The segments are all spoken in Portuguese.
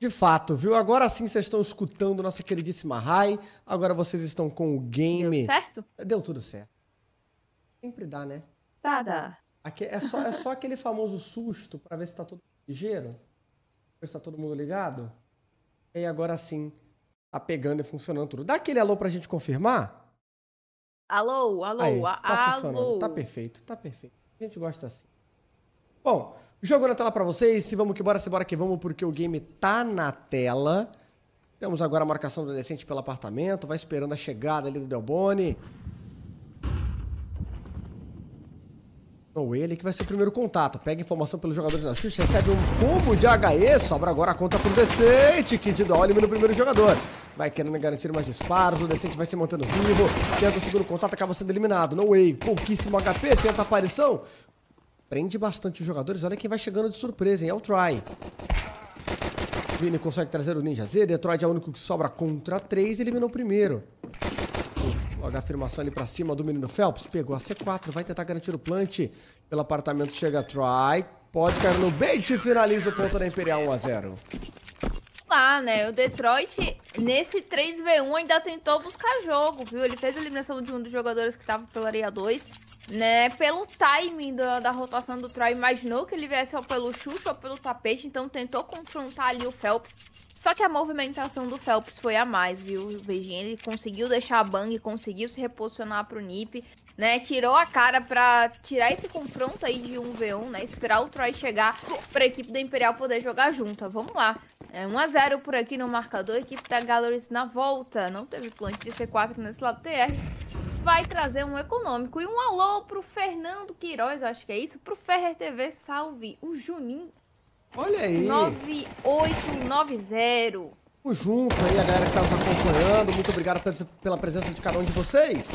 De fato, viu? Agora sim vocês estão escutando nossa queridíssima Rai. Agora vocês estão com o game. Deu certo? Deu tudo certo. Sempre dá, né? Dá, dá. Aqui é, só, é só aquele famoso susto para ver se tá todo ligeiro. Ver se tá todo mundo ligado. E agora sim, tá pegando e funcionando tudo. Dá aquele alô pra gente confirmar? Alô, alô, Aí, tá alô. Tá funcionando, tá perfeito, tá perfeito. A gente gosta assim. Bom, Jogo na tela para vocês. Se vamos que bora, se bora que vamos, porque o game tá na tela. Temos agora a marcação do Decente pelo apartamento. Vai esperando a chegada ali do Delboni. Ou ele que vai ser o primeiro contato. Pega informação pelos jogadores da Xuxa, recebe um combo de HE, sobra agora a conta pro Decente, que de dó no primeiro jogador. Vai querendo garantir mais disparos, o Decente vai se mantendo vivo, tenta o segundo contato, acaba sendo eliminado. No way, pouquíssimo HP, tenta a aparição, prende bastante os jogadores. Olha quem vai chegando de surpresa, hein? É o Try. Vini consegue trazer o Ninja Z. Detroit é o único que sobra contra 3. Eliminou o primeiro. Logo a afirmação ali pra cima do menino Phelps. Pegou a C4. Vai tentar garantir o plant. Pelo apartamento chega Try. Pode cair no bait. Finaliza o ponto da Imperial 1x0. Lá, né? O Detroit, nesse 3v1, ainda tentou buscar jogo, viu? Ele fez a eliminação de um dos jogadores que tava pela areia 2 né? Pelo timing da, da rotação do Troy, imaginou que ele viesse ou pelo chute ou pelo tapete, então tentou confrontar ali o Phelps só que a movimentação do Phelps foi a mais, viu, Beijinho? Ele conseguiu deixar a bang, conseguiu se reposicionar pro Nip, né? Tirou a cara pra tirar esse confronto aí de 1v1, né? Esperar o Troy chegar pra equipe da Imperial poder jogar junto. Vamos lá. É 1x0 por aqui no marcador, equipe da Galleries na volta. Não teve plant de C4 nesse lado TR. Vai trazer um econômico. E um alô pro Fernando Queiroz, acho que é isso, pro Ferrer TV. Salve o Juninho Olha aí. 9890. Tamo junto aí, a galera que tá nos acompanhando. Muito obrigado pela presença de cada um de vocês.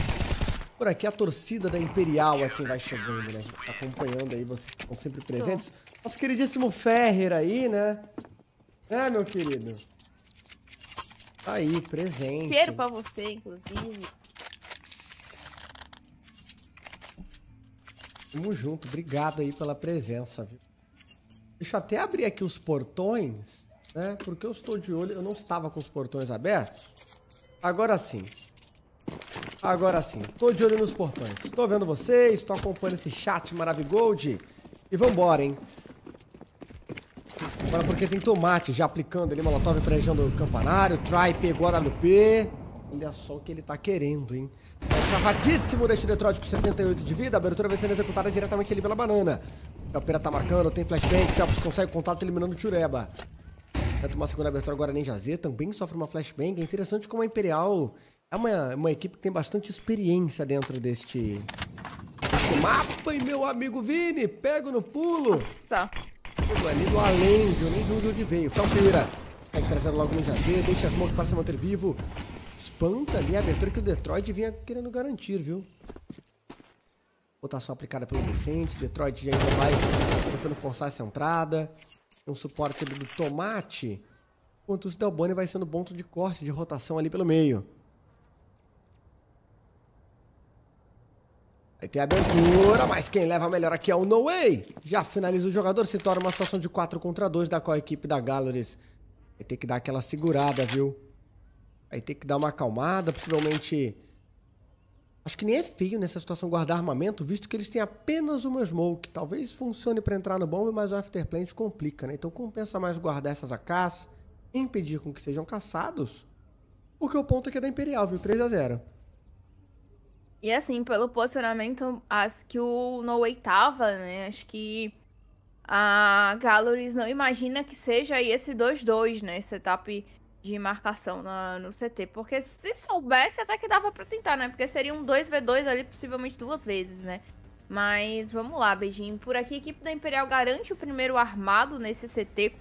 Por aqui a torcida da Imperial é quem vai chegando, né? Acompanhando aí, vocês estão sempre presentes. Nosso queridíssimo Ferrer aí, né? É, meu querido. Tá aí, presente. Quero pra você, inclusive. Tamo junto, obrigado aí pela presença, viu? Deixa eu até abrir aqui os portões, né? Porque eu estou de olho, eu não estava com os portões abertos. Agora sim. Agora sim. Estou de olho nos portões. Estou vendo vocês, estou acompanhando esse chat maravigold. E vambora, hein? Agora porque tem tomate já aplicando ali molotov pra região do campanário. Try pegou a WP. Olha só o que ele tá querendo, hein? É travadíssimo deste Detroit com 78 de vida. A abertura vai sendo executada diretamente ali pela banana. O Pera tá marcando, tem flashbang. Felps consegue contato eliminando o Tureba. Vai tomar a segunda abertura agora nem Z. Também sofre uma flashbang. É interessante como a Imperial é uma, uma equipe que tem bastante experiência dentro deste, deste mapa. E meu amigo Vini, pego no pulo. Nossa. Pulo ali do além, viu? Nem de onde veio. Felps vira. trazendo logo o Ninja Z, deixa as mãos para se manter vivo espanta ali a abertura que o Detroit vinha querendo garantir, viu? Rotação aplicada pelo Vicente, Detroit já ainda vai tentando forçar essa entrada. Um suporte ali do Tomate, enquanto o Stelboni vai sendo ponto de corte, de rotação ali pelo meio. Aí tem a abertura, mas quem leva melhor aqui é o No Way. Já finaliza o jogador, se torna uma situação de 4 contra 2 da qual a equipe da Galoris vai ter que dar aquela segurada, viu? Aí tem que dar uma acalmada, possivelmente. Acho que nem é feio nessa situação guardar armamento, visto que eles têm apenas uma smoke. Talvez funcione para entrar no bomb, mas o afterplant complica, né? Então compensa mais guardar essas AKs, impedir com que sejam caçados, porque o ponto aqui é da Imperial, viu? 3 a 0 E assim, pelo posicionamento, acho que o Noe tava, né? Acho que a Galoris não imagina que seja esse 2-2, né? Esse setup de marcação na, no CT. Porque se soubesse, até que dava para tentar, né? Porque seria um 2v2 ali, possivelmente duas vezes, né? Mas vamos lá, beijinho. Por aqui, a equipe da Imperial garante o primeiro armado nesse CT.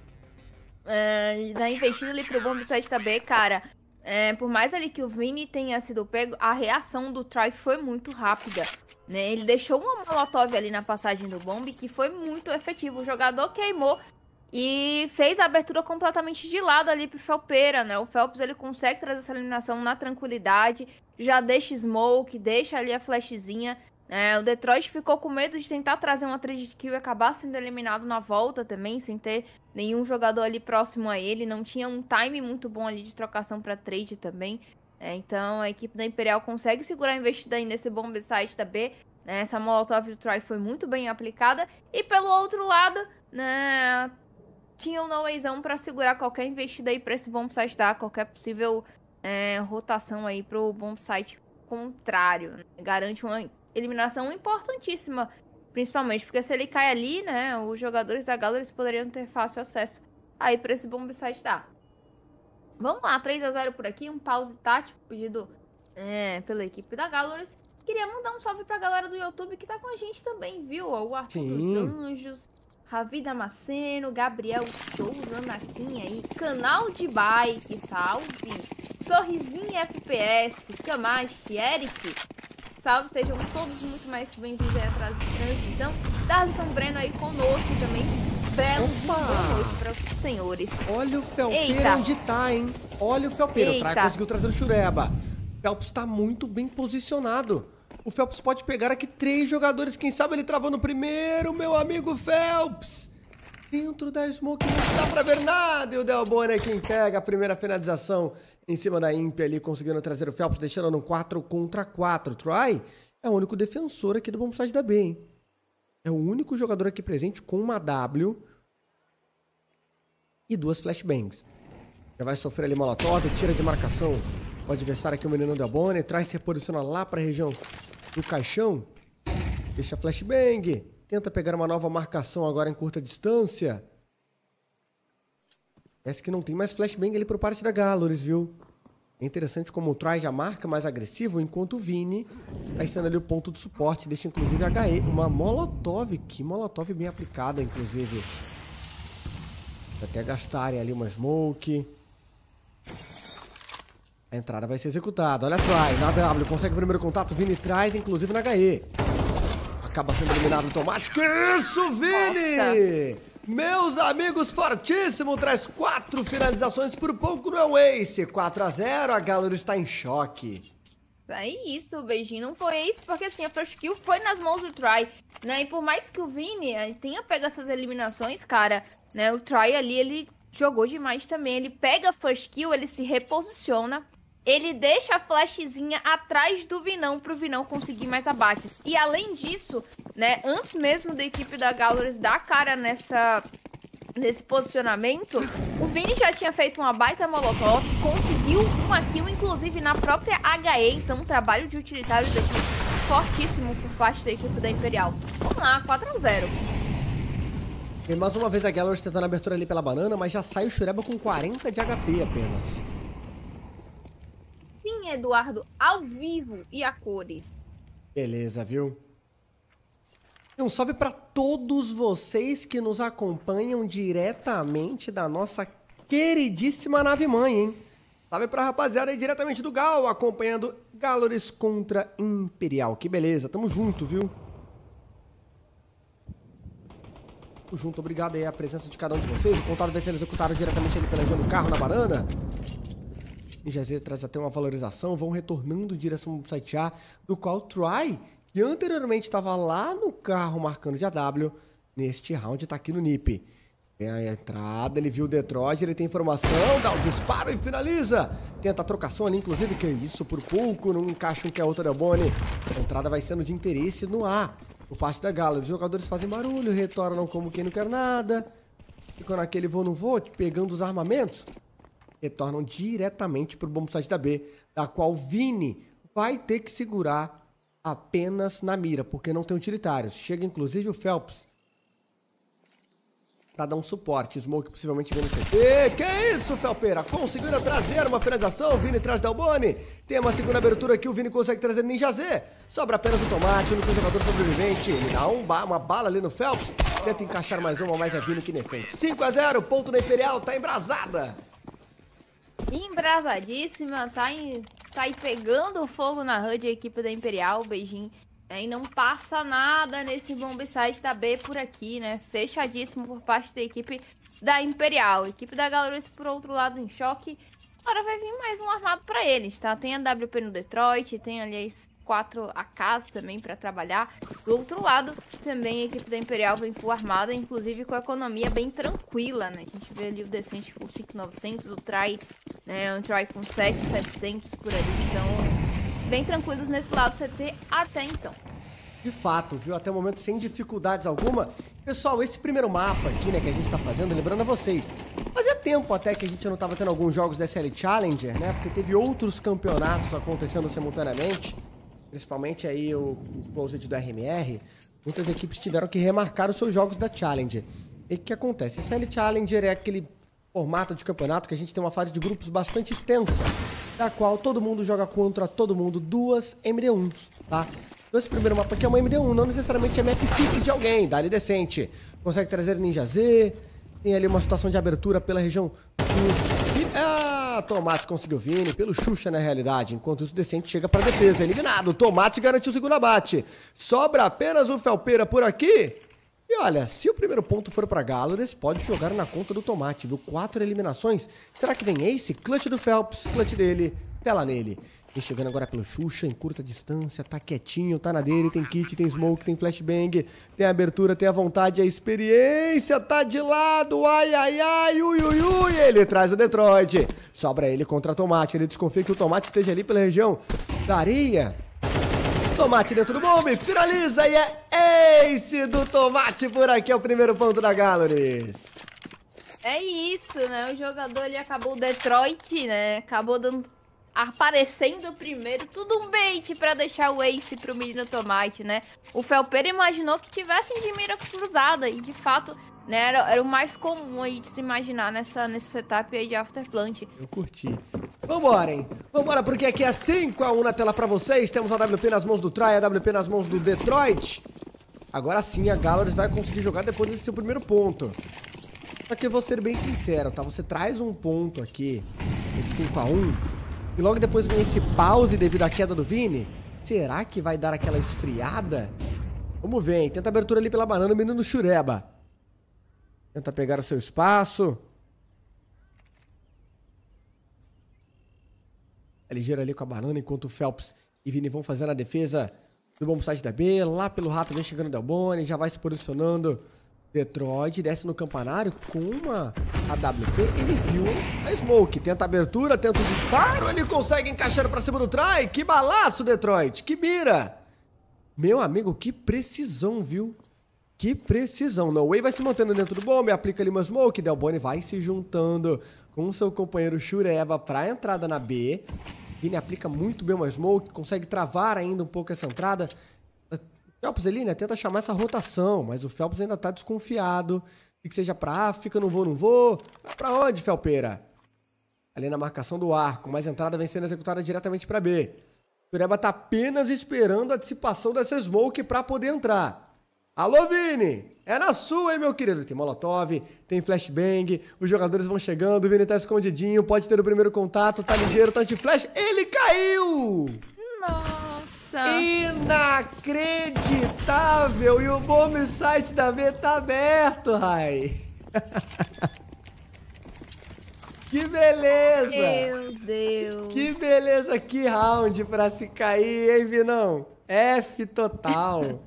É, na investida ali pro Bomb 7 também, cara. É, por mais ali que o Vini tenha sido pego, a reação do Troy foi muito rápida. Né? Ele deixou uma molotov ali na passagem do Bomb, que foi muito efetivo. O jogador queimou, e fez a abertura completamente de lado ali pro Felpeira, né? O Phelps ele consegue trazer essa eliminação na tranquilidade, já deixa smoke, deixa ali a flashzinha. É, o Detroit ficou com medo de tentar trazer uma trade kill e acabar sendo eliminado na volta também, sem ter nenhum jogador ali próximo a ele. Não tinha um time muito bom ali de trocação para trade também. É, então a equipe da Imperial consegue segurar a investida aí nesse bomb site da B. Né? Essa molotov do Troy foi muito bem aplicada. E pelo outro lado, né, tinha um Noezão para segurar qualquer investida aí para esse bom site dar qualquer possível é, rotação aí para o bom site contrário. Né? Garante uma eliminação importantíssima, principalmente porque se ele cai ali, né, os jogadores da Galo eles poderiam ter fácil acesso aí para esse bom site dar. Vamos lá, 3 a 0 por aqui, um pause tático pedido é, pela equipe da Galores. Queria mandar um salve pra galera do YouTube que tá com a gente também, viu? O Arthur Sim. dos Anjos, Ravi Damasceno, Gabriel Souza, Anaquinha aí, canal de bike, salve! Sorrisinho FPS, Camache, Eric, salve! Sejam todos muito mais bem-vindos aí atrás da transmissão. Darzão Breno aí conosco também. Belo boa noite para os senhores. Olha o Felpeiro onde tá, hein? Olha o Felpeiro, conseguiu trazer o Chureba. Felps está muito bem posicionado. O Phelps pode pegar aqui três jogadores. Quem sabe ele travou no primeiro, meu amigo Phelps. Dentro da smoke não dá pra ver nada. E o Del Bono é quem pega a primeira finalização em cima da Imp ali, conseguindo trazer o Phelps, deixando no 4 contra 4. Try é o único defensor aqui do bom da B, hein? É o único jogador aqui presente com uma W e duas flashbangs. Já vai sofrer ali molotov, tira de marcação. O adversário aqui, o menino Del Boni, traz se posiciona lá para a região do caixão, deixa flashbang, tenta pegar uma nova marcação agora em curta distância. Parece que não tem mais flashbang ali pro parte da Galores, viu? É interessante como o Try já marca mais agressivo, enquanto o Vini vai tá sendo ali o ponto de suporte. Deixa inclusive a HE, uma Molotov, que Molotov bem aplicada, inclusive. Até gastarem ali uma Smoke. A entrada vai ser executada. Olha a Try. Na W consegue o primeiro contato. Vini traz, inclusive, na HE. Acaba sendo eliminado automático. Isso, Vini! Nossa. Meus amigos, fortíssimo, traz quatro finalizações por pouco no é Ace. 4 a 0 a Galera está em choque. É isso, o beijinho não foi isso, porque assim, a first kill foi nas mãos do Try, né? E por mais que o Vini eh, tenha pego essas eliminações, cara, né? O Try ali, ele jogou demais também. Ele pega a first kill, ele se reposiciona, ele deixa a flashzinha atrás do Vinão para o Vinão conseguir mais abates. E além disso, né, antes mesmo da equipe da Galores dar cara nessa nesse posicionamento, o Vini já tinha feito uma baita molotov, conseguiu uma kill inclusive na própria HE, então um trabalho de utilitários aqui fortíssimo por parte da equipe da Imperial. Vamos lá, 4 a 0. E mais uma vez a Galores tentando a abertura ali pela banana, mas já sai o Shureba com 40 de HP apenas. Eduardo ao vivo e a cores. Beleza, viu? Um salve para todos vocês que nos acompanham diretamente da nossa queridíssima nave mãe, hein? Salve pra rapaziada aí diretamente do Gal, acompanhando Galores contra Imperial. Que beleza, tamo junto, viu? Tamo junto, obrigado aí a presença de cada um de vocês. O contato vai ser executado diretamente ali pela região do carro, na banana e já traz até uma valorização, vão retornando em direção ao site A, do qual Try, que anteriormente estava lá no carro marcando de AW, neste round está aqui no NIP. Tem a entrada, ele viu o Detroit, ele tem informação, dá o um disparo e finaliza. Tenta a trocação ali, inclusive, que é isso por pouco, não encaixa um que é outro da bone. A entrada vai sendo de interesse no A, por parte da Galo. Os jogadores fazem barulho, retornam como quem não quer nada. Ficam naquele voo, não vou, pegando os armamentos retornam diretamente para o bom site da B, da qual Vini vai ter que segurar apenas na mira, porque não tem utilitários. Chega inclusive o Phelps para dar um suporte. Smoke possivelmente vindo no E que isso, Felpeira? Conseguiram trazer uma finalização. Vini traz Dalboni. Tem uma segunda abertura aqui. O Vini consegue trazer Ninja Z. Sobra apenas o Tomate, o único jogador sobrevivente. Ele dá um ba uma bala ali no Phelps. Tenta encaixar mais uma, mas é Vini que defende. 5 a 0 ponto da Imperial. Tá embrasada embrasadíssima, tá, em, tá aí pegando fogo na HUD, a equipe da Imperial, beijinho. É, e não passa nada nesse bombsite da B por aqui, né? Fechadíssimo por parte da equipe da Imperial. equipe da Gaurus, por outro lado, em choque. Agora vai vir mais um armado para eles, tá? Tem a WP no Detroit, tem ali quatro AKs também para trabalhar. Do outro lado, também a equipe da Imperial vem full armada, inclusive com a economia bem tranquila, né? A gente vê ali o Decente com 5.900, o Try, né, um Try com 7.700 por ali, então bem tranquilos nesse lado CT até então. De fato, viu? Até o momento sem dificuldades alguma. Pessoal, esse primeiro mapa aqui, né, que a gente tá fazendo, lembrando a vocês, fazia tempo até que a gente não tava tendo alguns jogos da SL Challenger, né, porque teve outros campeonatos acontecendo simultaneamente principalmente aí o, closet do RMR, muitas equipes tiveram que remarcar os seus jogos da Challenge. E o que acontece? A CL Challenger é aquele formato de campeonato que a gente tem uma fase de grupos bastante extensa, da qual todo mundo joga contra todo mundo duas MD1s, tá? Então esse primeiro mapa aqui é uma MD1, não necessariamente é map pick de alguém, dá ali decente. Consegue trazer Ninja Z, tem ali uma situação de abertura pela região do... Ah! Tomate conseguiu vindo pelo Xuxa na realidade. Enquanto isso, Decente chega para defesa, eliminado. Tomate garantiu o segundo abate. Sobra apenas o Felpeira por aqui. E olha, se o primeiro ponto for para Galo, pode jogar na conta do Tomate, viu? Quatro eliminações. Será que vem esse Clutch do Phelps, clutch dele, tela nele. Vem chegando agora pelo Xuxa, em curta distância, tá quietinho, tá na dele, tem kit, tem smoke, tem flashbang, tem abertura, tem a vontade, a experiência, tá de lado, ai, ai, ai, ui, ui, ui, ele traz o Detroit. Sobra ele contra Tomate, ele desconfia que o Tomate esteja ali pela região da areia. Tomate dentro do bombe, finaliza e é ace do Tomate por aqui, é o primeiro ponto da Galoris. É isso, né? O jogador ele acabou o Detroit, né? Acabou dando aparecendo primeiro, tudo um bait para deixar o Ace pro menino Tomate, né? O Felpeiro imaginou que tivessem de mira cruzada e de fato, né, era, era, o mais comum aí de se imaginar nessa nesse setup aí de After Plant. Eu curti. Vambora, hein? Vambora, porque aqui é 5 a 1 na tela para vocês. Temos a WP nas mãos do Trai, a WP nas mãos do Detroit. Agora sim a Galaris vai conseguir jogar depois desse seu primeiro ponto. Só que eu vou ser bem sincero, tá? Você traz um ponto aqui, esse 5x1, e logo depois vem esse pause devido à queda do Vini. Será que vai dar aquela esfriada? Vamos ver, hein? Tenta abertura ali pela banana, o menino Chureba. Tenta pegar o seu espaço. É ligeiro ali com a banana, enquanto o Phelps e Vini vão fazendo a defesa do bom site da B. Lá pelo rato vem chegando o Delboni, já vai se posicionando Detroit desce no campanário com uma AWP. Ele viu a Smoke. Tenta a abertura, tenta o disparo. Ele consegue encaixar pra cima do Try. Que balaço, Detroit. Que mira. Meu amigo, que precisão, viu? Que precisão. No Way vai se mantendo dentro do bombe, aplica ali uma smoke. Delboni vai se juntando com seu companheiro Shureva pra entrada na B. Vini aplica muito bem uma smoke, consegue travar ainda um pouco essa entrada. Phelps ele tenta chamar essa rotação, mas o Phelps ainda tá desconfiado. E que seja pra África, ah, não vou, não vou. Vai pra onde, Felpeira? Ali na marcação do arco, mas a entrada vem sendo executada diretamente para B. Tureba tá apenas esperando a dissipação dessa smoke para poder entrar. Alô, Vini! É na sua, hein, meu querido? Tem molotov, tem flashbang, os jogadores vão chegando, o Vini tá escondidinho, pode ter o primeiro contato, tá ligeiro, tá de flash. Ele caiu! Não! Nossa! Inacreditável! E o bom site da B tá aberto, Rai! que beleza! Meu Deus! Que beleza, que round pra se cair, hein, Vinão? F total!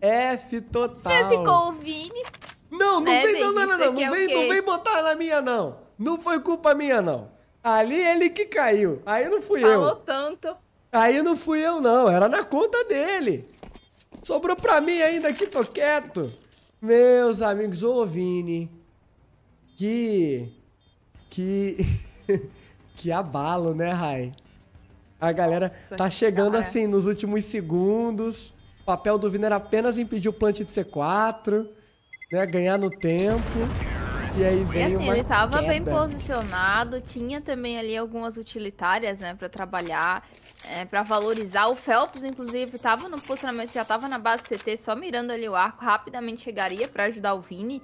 F total! Você ficou o Vini? Não, não, é, vem, não, não, não, não, não, vem, não vem botar na minha, não! Não foi culpa minha, não! Ali ele que caiu, aí não fui Falou eu. Falou tanto. Aí não fui eu, não. Era na conta dele. Sobrou pra mim ainda aqui, tô quieto. Meus amigos, ô Vini. Que. Que. que abalo, né, Rai? A galera tá chegando assim nos últimos segundos. O papel do Vini era apenas impedir o plant de C4, né? Ganhar no tempo. E aí veio. E assim, ele tava queda. bem posicionado, tinha também ali algumas utilitárias, né, pra trabalhar é, para valorizar. O Phelps, inclusive, estava no posicionamento, já estava na base CT, só mirando ali o arco, rapidamente chegaria para ajudar o Vini.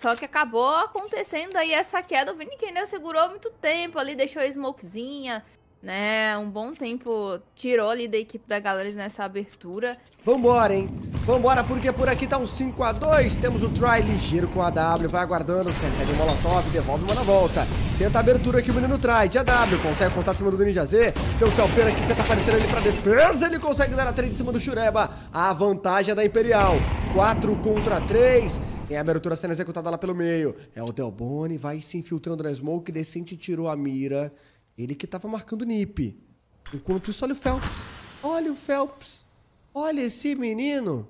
Só que acabou acontecendo aí essa queda. O Vini que ainda segurou muito tempo ali, deixou a smokezinha, né? Um bom tempo tirou ali da equipe da Galeries nessa abertura. Vambora, hein? Vambora, porque por aqui tá um 5x2. Temos o try ligeiro com a W, vai aguardando, recebe o Molotov, devolve uma na volta. Tenta a abertura aqui, o menino try, de AW, consegue contar em cima do Ninja Z. Tem o aqui que tenta aparecer ali pra defesa, ele consegue dar a trade em cima do Shureba. A vantagem é da Imperial, 4 contra 3. Tem a abertura sendo executada lá pelo meio. É o Delboni, vai se infiltrando na smoke, decente tirou a mira. Ele que estava marcando NIP. Enquanto isso, olha o Phelps. Olha o Phelps. Olha esse menino.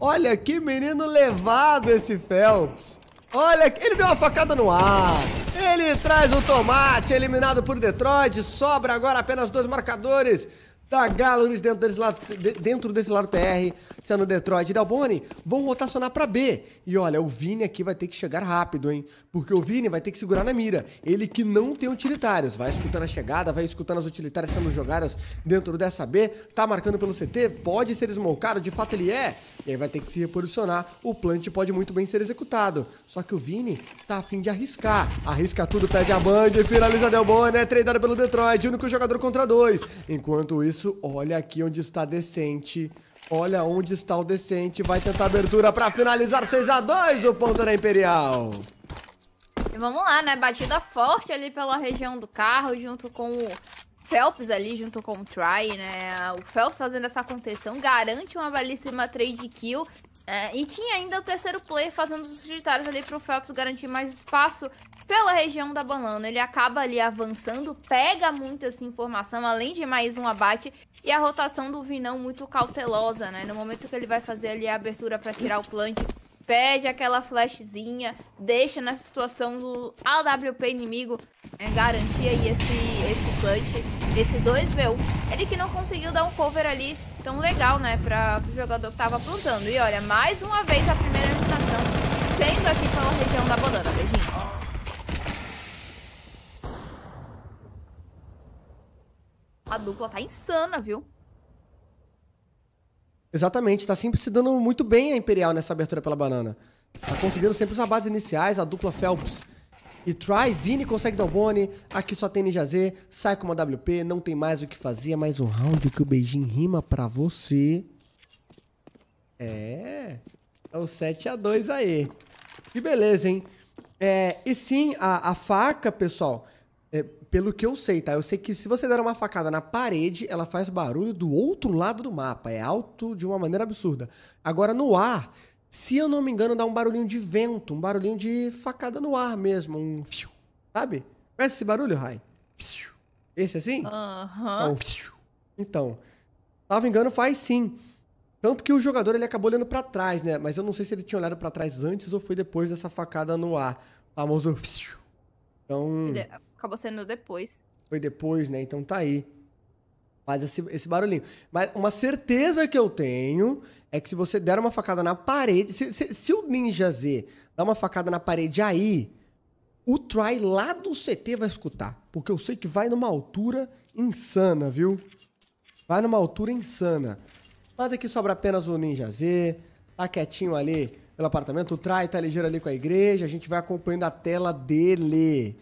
Olha que menino levado esse Phelps. Olha, ele deu uma facada no ar. Ele traz o tomate, eliminado por Detroit. Sobra agora apenas dois marcadores da tá, Galaris dentro desse lado, dentro desse lado TR, sendo Detroit e Dalboni, vão rotacionar para B. E olha, o Vini aqui vai ter que chegar rápido, hein? Porque o Vini vai ter que segurar na mira. Ele que não tem utilitários, vai escutando a chegada, vai escutando as utilitárias sendo jogadas dentro dessa B, tá marcando pelo CT, pode ser esmolcado, de fato ele é. E aí vai ter que se reposicionar, o plant pode muito bem ser executado. Só que o Vini tá afim de arriscar. Arrisca tudo, pede a band, finaliza Delboni, é treinado pelo Detroit, único jogador contra dois. Enquanto isso, isso. Olha aqui onde está decente. Olha onde está o decente. Vai tentar abertura para finalizar 6x2 o ponto da Imperial. E vamos lá, né? Batida forte ali pela região do carro, junto com o Phelps ali, junto com o Try, né? O Phelps fazendo essa contenção garante uma belíssima trade kill. É, e tinha ainda o terceiro player fazendo os solitários ali pro Phelps garantir mais espaço pela região da banana. Ele acaba ali avançando, pega muita essa informação, além de mais um abate. E a rotação do Vinão muito cautelosa, né? No momento que ele vai fazer ali a abertura para tirar o plant, pede aquela flashzinha, deixa nessa situação do AWP inimigo é né? garantir aí esse, esse plant esse 2v1. Ele que não conseguiu dar um cover ali tão legal, né, para o jogador que tava plantando. E olha, mais uma vez a primeira eliminação sendo aqui pela região da banana. Beijinho. A dupla tá insana, viu? Exatamente, tá sempre se dando muito bem a Imperial nessa abertura pela banana. Tá conseguindo sempre os abates iniciais, a dupla Phelps e Try. Vini consegue dar o bone, aqui só tem Ninja Z, sai com uma WP, não tem mais o que fazer, é mais um round que o beijinho rima pra você. É, é o 7x2 aí. Que beleza, hein? É, e sim, a, a faca, pessoal, é, pelo que eu sei, tá? Eu sei que se você der uma facada na parede, ela faz barulho do outro lado do mapa. É alto de uma maneira absurda. Agora, no ar, se eu não me engano, dá um barulhinho de vento, um barulhinho de facada no ar mesmo. Um. Sabe? Conhece esse barulho, Rai? Esse assim? Aham. Uhum. Então, salvo engano, faz sim. Tanto que o jogador ele acabou olhando para trás, né? Mas eu não sei se ele tinha olhado para trás antes ou foi depois dessa facada no ar. Famoso. Então. Acabou sendo depois. Foi depois, né? Então tá aí. Faz esse, esse barulhinho. Mas uma certeza que eu tenho é que se você der uma facada na parede. Se, se, se o Ninja Z dá uma facada na parede aí, o try lá do CT vai escutar. Porque eu sei que vai numa altura insana, viu? Vai numa altura insana. Mas aqui sobra apenas o Ninja Z. Tá quietinho ali pelo apartamento. O Try tá ligeiro ali com a igreja. A gente vai acompanhando a tela dele.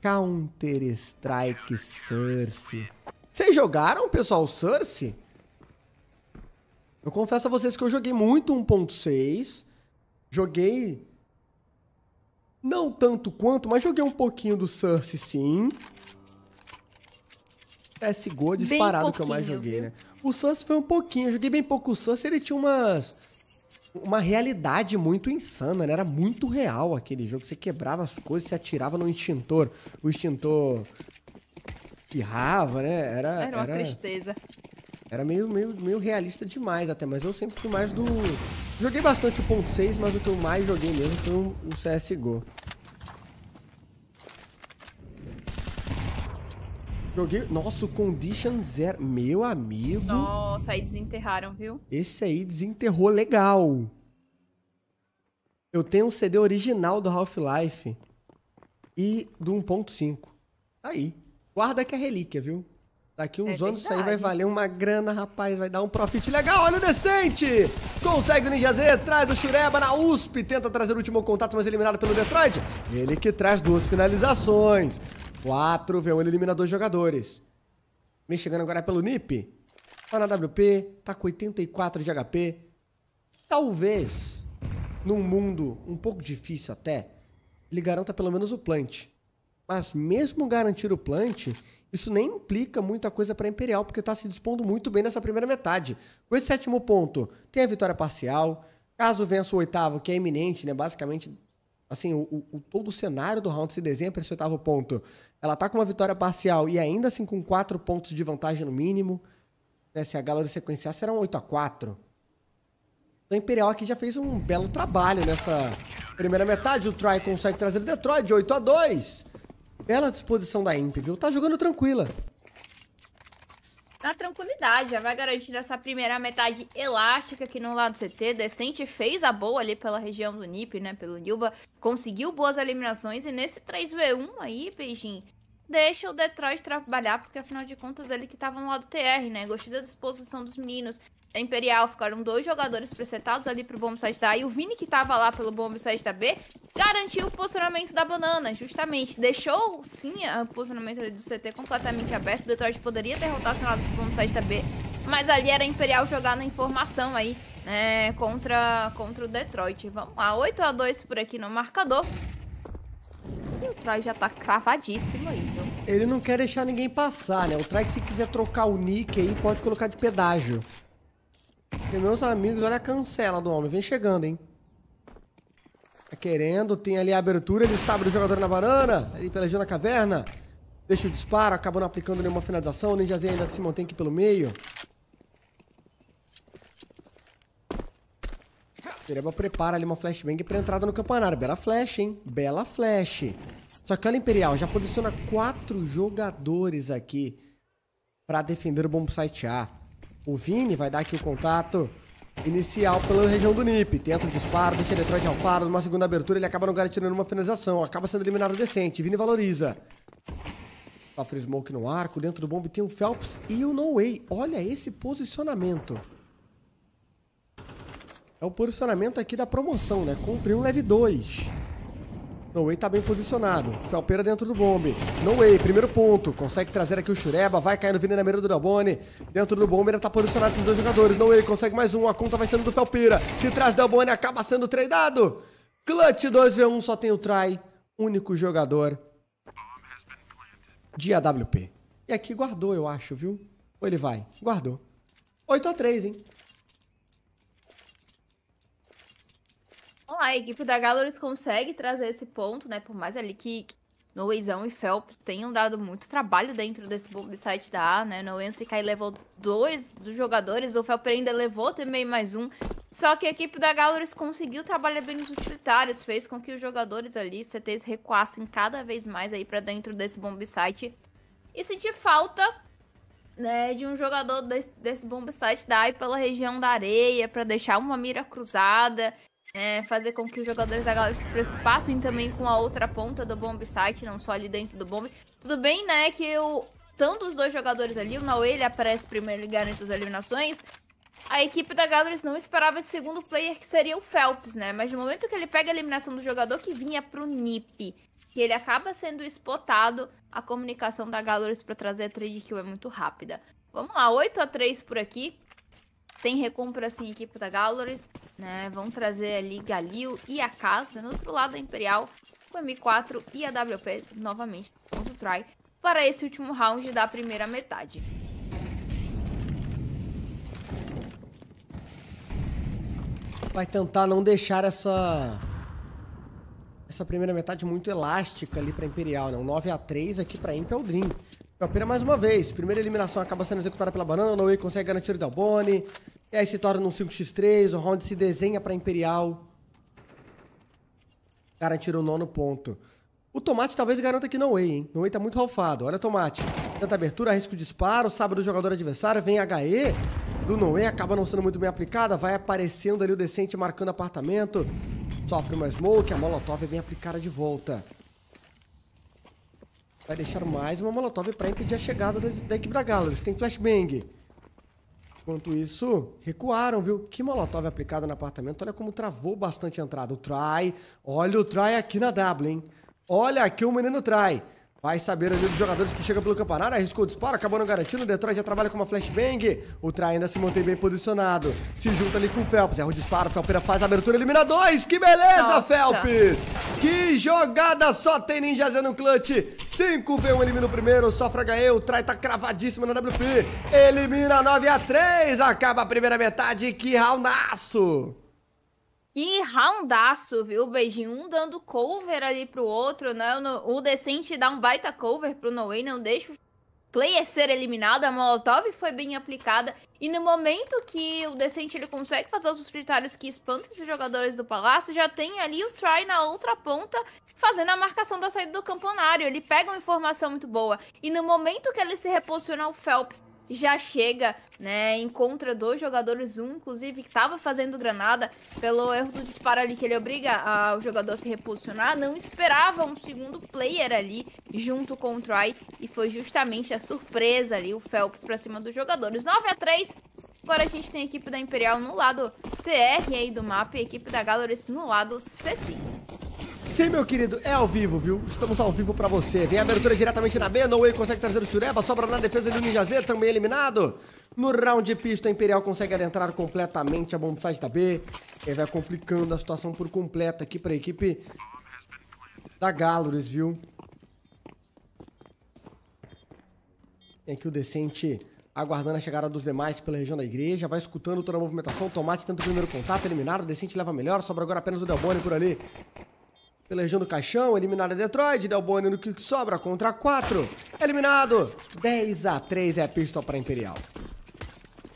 Counter-Strike Source. Vocês jogaram, pessoal, Source? Eu confesso a vocês que eu joguei muito 1.6. Joguei. Não tanto quanto, mas joguei um pouquinho do Source, sim. CSGO é disparado que eu mais joguei, né? O Source foi um pouquinho, eu joguei bem pouco o Source, ele tinha umas uma realidade muito insana, né? Era muito real aquele jogo. Você quebrava as coisas, você atirava no extintor. O extintor pirrava, né? Era, era uma era, tristeza. Era meio, meio, meio realista demais até, mas eu sempre fui mais do... Joguei bastante o ponto .6, mas o que eu mais joguei mesmo foi o CSGO. Joguei. Nossa, o Condition Zero. Meu amigo. Nossa, aí desenterraram, viu? Esse aí desenterrou legal. Eu tenho um CD original do Half-Life e do 1.5. Tá aí. Guarda que é relíquia, viu? Daqui uns é anos isso aí vai valer uma grana, rapaz. Vai dar um profit legal. Olha o decente! Consegue o Ninja Z, traz o Shureba na USP. Tenta trazer o último contato, mas eliminado pelo Detroit. Ele que traz duas finalizações. 4, V1 elimina dois jogadores. Vem chegando agora pelo NIP. Tá na WP, tá com 84 de HP. Talvez, num mundo um pouco difícil até, ele garanta pelo menos o plant. Mas mesmo garantir o plant, isso nem implica muita coisa para Imperial, porque tá se dispondo muito bem nessa primeira metade. Com esse sétimo ponto, tem a vitória parcial. Caso vença o oitavo, que é iminente, né? Basicamente Assim, o, o, todo o cenário do round se desenha para esse oitavo ponto. Ela está com uma vitória parcial e ainda assim com quatro pontos de vantagem no mínimo. Né, se a galera sequenciar, será um 8 a 4 O então, Imperial aqui já fez um belo trabalho nessa primeira metade. O Try consegue trazer o Detroit de 8 a 2 Bela disposição da Imp, viu? Tá jogando tranquila na tranquilidade. Já vai garantindo essa primeira metade elástica aqui no lado CT. Decente fez a boa ali pela região do NIP, né? Pelo Nilba. Conseguiu boas eliminações. E nesse 3v1 aí, Beijinho, deixa o Detroit trabalhar, porque afinal de contas ele que tava no lado TR, né? Gostei da disposição dos meninos. Da Imperial ficaram dois jogadores presetados ali pro Bombsite da A e o Vini que tava lá pelo Bombsite da B garantiu o posicionamento da Banana, justamente. Deixou, sim, o posicionamento do CT completamente aberto. O Detroit poderia derrotar o lado pro Bombsite da B, mas ali era a Imperial jogar na informação aí, né? Contra, contra o Detroit. Vamos lá, 8x2 por aqui no marcador. E o Troy já tá cravadíssimo aí, viu? Ele não quer deixar ninguém passar, né? O Troy, se quiser trocar o nick aí, pode colocar de pedágio. E meus amigos, olha a cancela do homem. Vem chegando, hein? Tá querendo, tem ali a abertura. Ele sabe do jogador na banana. Ele pela na caverna. Deixa o disparo, acabou não aplicando nenhuma finalização. O Ninjazinho ainda se mantém aqui pelo meio. Pereba prepara ali uma flashbang pra entrada no campanário. Bela flash, hein? Bela flash. Só que olha Imperial, já posiciona quatro jogadores aqui pra defender o bomb site A. O Vini vai dar aqui o contato inicial pela região do NIP. Tenta o disparo, deixa o Detroit Alfaro numa segunda abertura. Ele acaba não garantindo uma finalização. Acaba sendo eliminado decente. Vini valoriza. Sofre Smoke no arco. Dentro do bomb tem o Phelps e o No Way. Olha esse posicionamento. É o posicionamento aqui da promoção, né? Cumpriu um, leve dois. No Way tá bem posicionado. Felpeira dentro do bombe. No Way, primeiro ponto. Consegue trazer aqui o Shureba. Vai caindo vindo na mira do Delbone. Dentro do bombe, ainda tá posicionado esses dois jogadores. No Way consegue mais um. A conta vai sendo do Felpeira. Que traz Delbone Acaba sendo tradeado. Clutch 2v1. Só tem o try. Único jogador de AWP. E aqui guardou, eu acho, viu? Ou ele vai? Guardou. 8x3, hein? Vamos lá, a equipe da Galores consegue trazer esse ponto, né? Por mais ali que Noezão e Phelps tenham dado muito trabalho dentro desse bomb site da A, né? Noen se cai levou dois dos jogadores, o Phelps ainda levou também mais um. Só que a equipe da Galores conseguiu trabalhar bem nos utilitários, fez com que os jogadores ali, CTs, recuassem cada vez mais aí para dentro desse bomb site. E sentir falta né, de um jogador desse, desse site da A pela região da areia, para deixar uma mira cruzada é, fazer com que os jogadores da Galaxy se preocupassem também com a outra ponta do bomb site, não só ali dentro do bomb. Tudo bem, né, que o tanto os dois jogadores ali, o Naue ele aparece primeiro e garante as eliminações, a equipe da Galaxy não esperava esse segundo player, que seria o Phelps, né? Mas no momento que ele pega a eliminação do jogador que vinha pro NIP, que ele acaba sendo espotado, a comunicação da Galaxy para trazer a trade kill é muito rápida. Vamos lá, 8 a 3 por aqui tem recompra assim equipe da Galores, né? Vão trazer ali Galil e a Casa. No outro lado, a Imperial com M4 e a WP novamente Vamos o try para esse último round da primeira metade. Vai tentar não deixar essa essa primeira metade muito elástica ali para Imperial, né? Um 9 a 3 aqui para Impel é Dream. Então, Pena mais uma vez. Primeira eliminação acaba sendo executada pela Banana. Noe consegue garantir o Delboni. E aí se torna um 5x3, o round se desenha para Imperial. Garantir o nono ponto. O Tomate talvez garanta que não way, hein? No way tá muito ralfado. Olha o Tomate. tanta abertura, risco de disparo, sabe do jogador adversário, vem HE do Noé, acaba não sendo muito bem aplicada, vai aparecendo ali o decente marcando apartamento. Sofre uma smoke, a Molotov vem aplicada de volta. Vai deixar mais uma Molotov pra impedir a chegada da, da equipe da Galo. Eles têm flashbang. Enquanto isso, recuaram, viu? Que molotov aplicado no apartamento. Olha como travou bastante a entrada. O try. Olha o try aqui na W, hein? Olha aqui o menino try. Vai saber ali dos jogadores que chegam pelo campeonato. arriscou o disparo, acabou não garantindo. O Detroit já trabalha com uma flashbang. O Trai ainda se mantém bem posicionado. Se junta ali com o Phelps. Erra o disparo, o Salpeira faz a abertura, elimina dois. Que beleza, Felps. Phelps! Que jogada só tem ninja no clutch. 5v1 elimina o primeiro, Sofra HE. O Trai tá cravadíssimo na WP. Elimina 9x3. Acaba a primeira metade. Que raunaço. E roundaço, viu? Beijinho, um dando cover ali pro outro, né? O decente dá um baita cover pro Noé, não deixa o player ser eliminado. A Molotov foi bem aplicada. E no momento que o decente ele consegue fazer os solitários que espantam os jogadores do palácio, já tem ali o Try na outra ponta fazendo a marcação da saída do campanário. Ele pega uma informação muito boa. E no momento que ele se reposiciona, o Phelps já chega, né, encontra dois jogadores, um inclusive que estava fazendo granada, pelo erro do disparo ali que ele obriga a, o jogador a se reposicionar, não esperava um segundo player ali junto com o Troy e foi justamente a surpresa ali, o Phelps para cima dos jogadores. 9 a 3 Agora a gente tem a equipe da Imperial no lado TR aí do mapa e a equipe da Galoris no lado CT. Sim, meu querido, é ao vivo, viu? Estamos ao vivo pra você. Vem a abertura diretamente na B, no Way consegue trazer o Chureba, sobra na defesa do Ninja Z, também eliminado. No round de pista, a Imperial consegue adentrar completamente a bombsite da B. Ele vai complicando a situação por completo aqui pra equipe da Galores, viu? Tem aqui o Decente aguardando a chegada dos demais pela região da igreja, vai escutando toda a movimentação, Tomate tenta o primeiro contato, eliminado, o Decente leva melhor, sobra agora apenas o Delbone por ali. Pelejando o caixão, eliminado a Detroit, Del Boni no que sobra contra 4. Eliminado! 10 a 3 é a pistol para Imperial.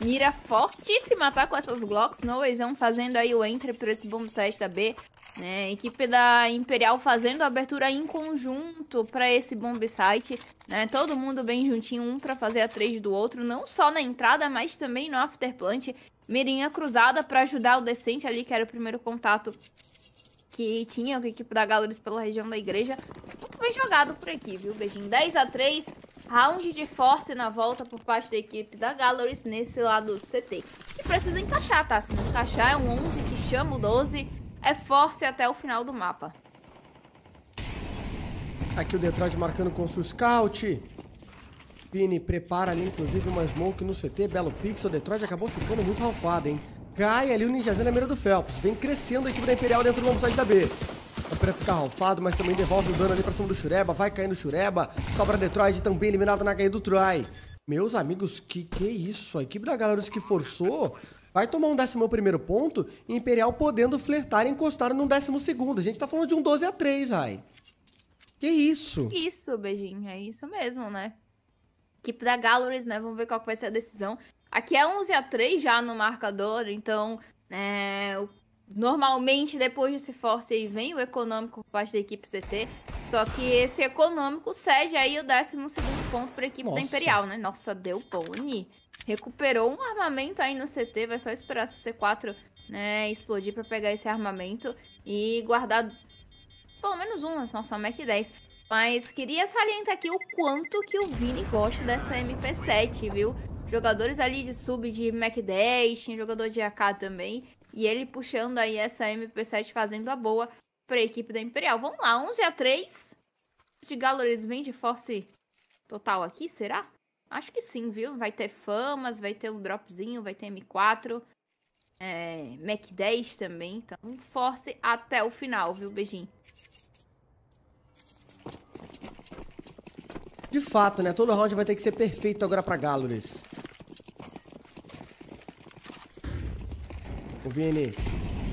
Mira fortíssima, tá? Com essas Glocks Vão fazendo aí o entre para esse bomb site da B. Né? equipe da Imperial fazendo a abertura em conjunto para esse bomb site. Né? Todo mundo bem juntinho, um para fazer a trade do outro. Não só na entrada, mas também no afterplant. Mirinha cruzada para ajudar o Decente ali, que era o primeiro contato que tinha com a equipe da Galores pela região da igreja. Muito bem jogado por aqui, viu? Beijinho 10 a 3 Round de force na volta por parte da equipe da Galores nesse lado do CT. E precisa encaixar, tá? Se não encaixar, é um 11 que chama o 12. É force até o final do mapa. Aqui o Detroit marcando com o scout. Pini prepara ali, inclusive, uma smoke no CT. Belo pixel. O Detroit acabou ficando muito ralfado, hein? cai ali o Ninjazinho na mira do Phelps. Vem crescendo a equipe da Imperial dentro do bombsite da B. pra ficar ralfado, mas também devolve o dano ali pra cima do Shureba. Vai caindo o Shureba. Sobra Detroit também eliminado na caída do Troy. Meus amigos, que que é isso? A equipe da Galarus que forçou vai tomar um 11 primeiro ponto e Imperial podendo flertar e encostar num 12 segundo. A gente tá falando de um 12 a 3, Rai. Que isso? Isso, beijinho. É isso mesmo, né? Equipe da Galleries, né? Vamos ver qual vai ser a decisão. Aqui é 11 a 3 já no marcador, então é, normalmente depois desse force aí vem o econômico por parte da equipe CT, só que esse econômico cede aí o 12 ponto para a equipe Nossa. da Imperial, né? Nossa, deu bone. Recuperou um armamento aí no CT, vai só esperar essa C4 né, explodir para pegar esse armamento e guardar pelo menos uma, nossa, uma Mac 10. Mas queria salientar aqui o quanto que o Vini gosta dessa MP7, viu? jogadores ali de sub de Mac 10, tinha jogador de AK também. E ele puxando aí essa MP7 fazendo a boa para a equipe da Imperial. Vamos lá, 11 a 3. De Galores vem de force total aqui, será? Acho que sim, viu? Vai ter famas, vai ter um dropzinho, vai ter M4, é, Mac 10 também. Então, force até o final, viu, beijinho? De fato, né? Todo round vai ter que ser perfeito agora para Galores. O Vini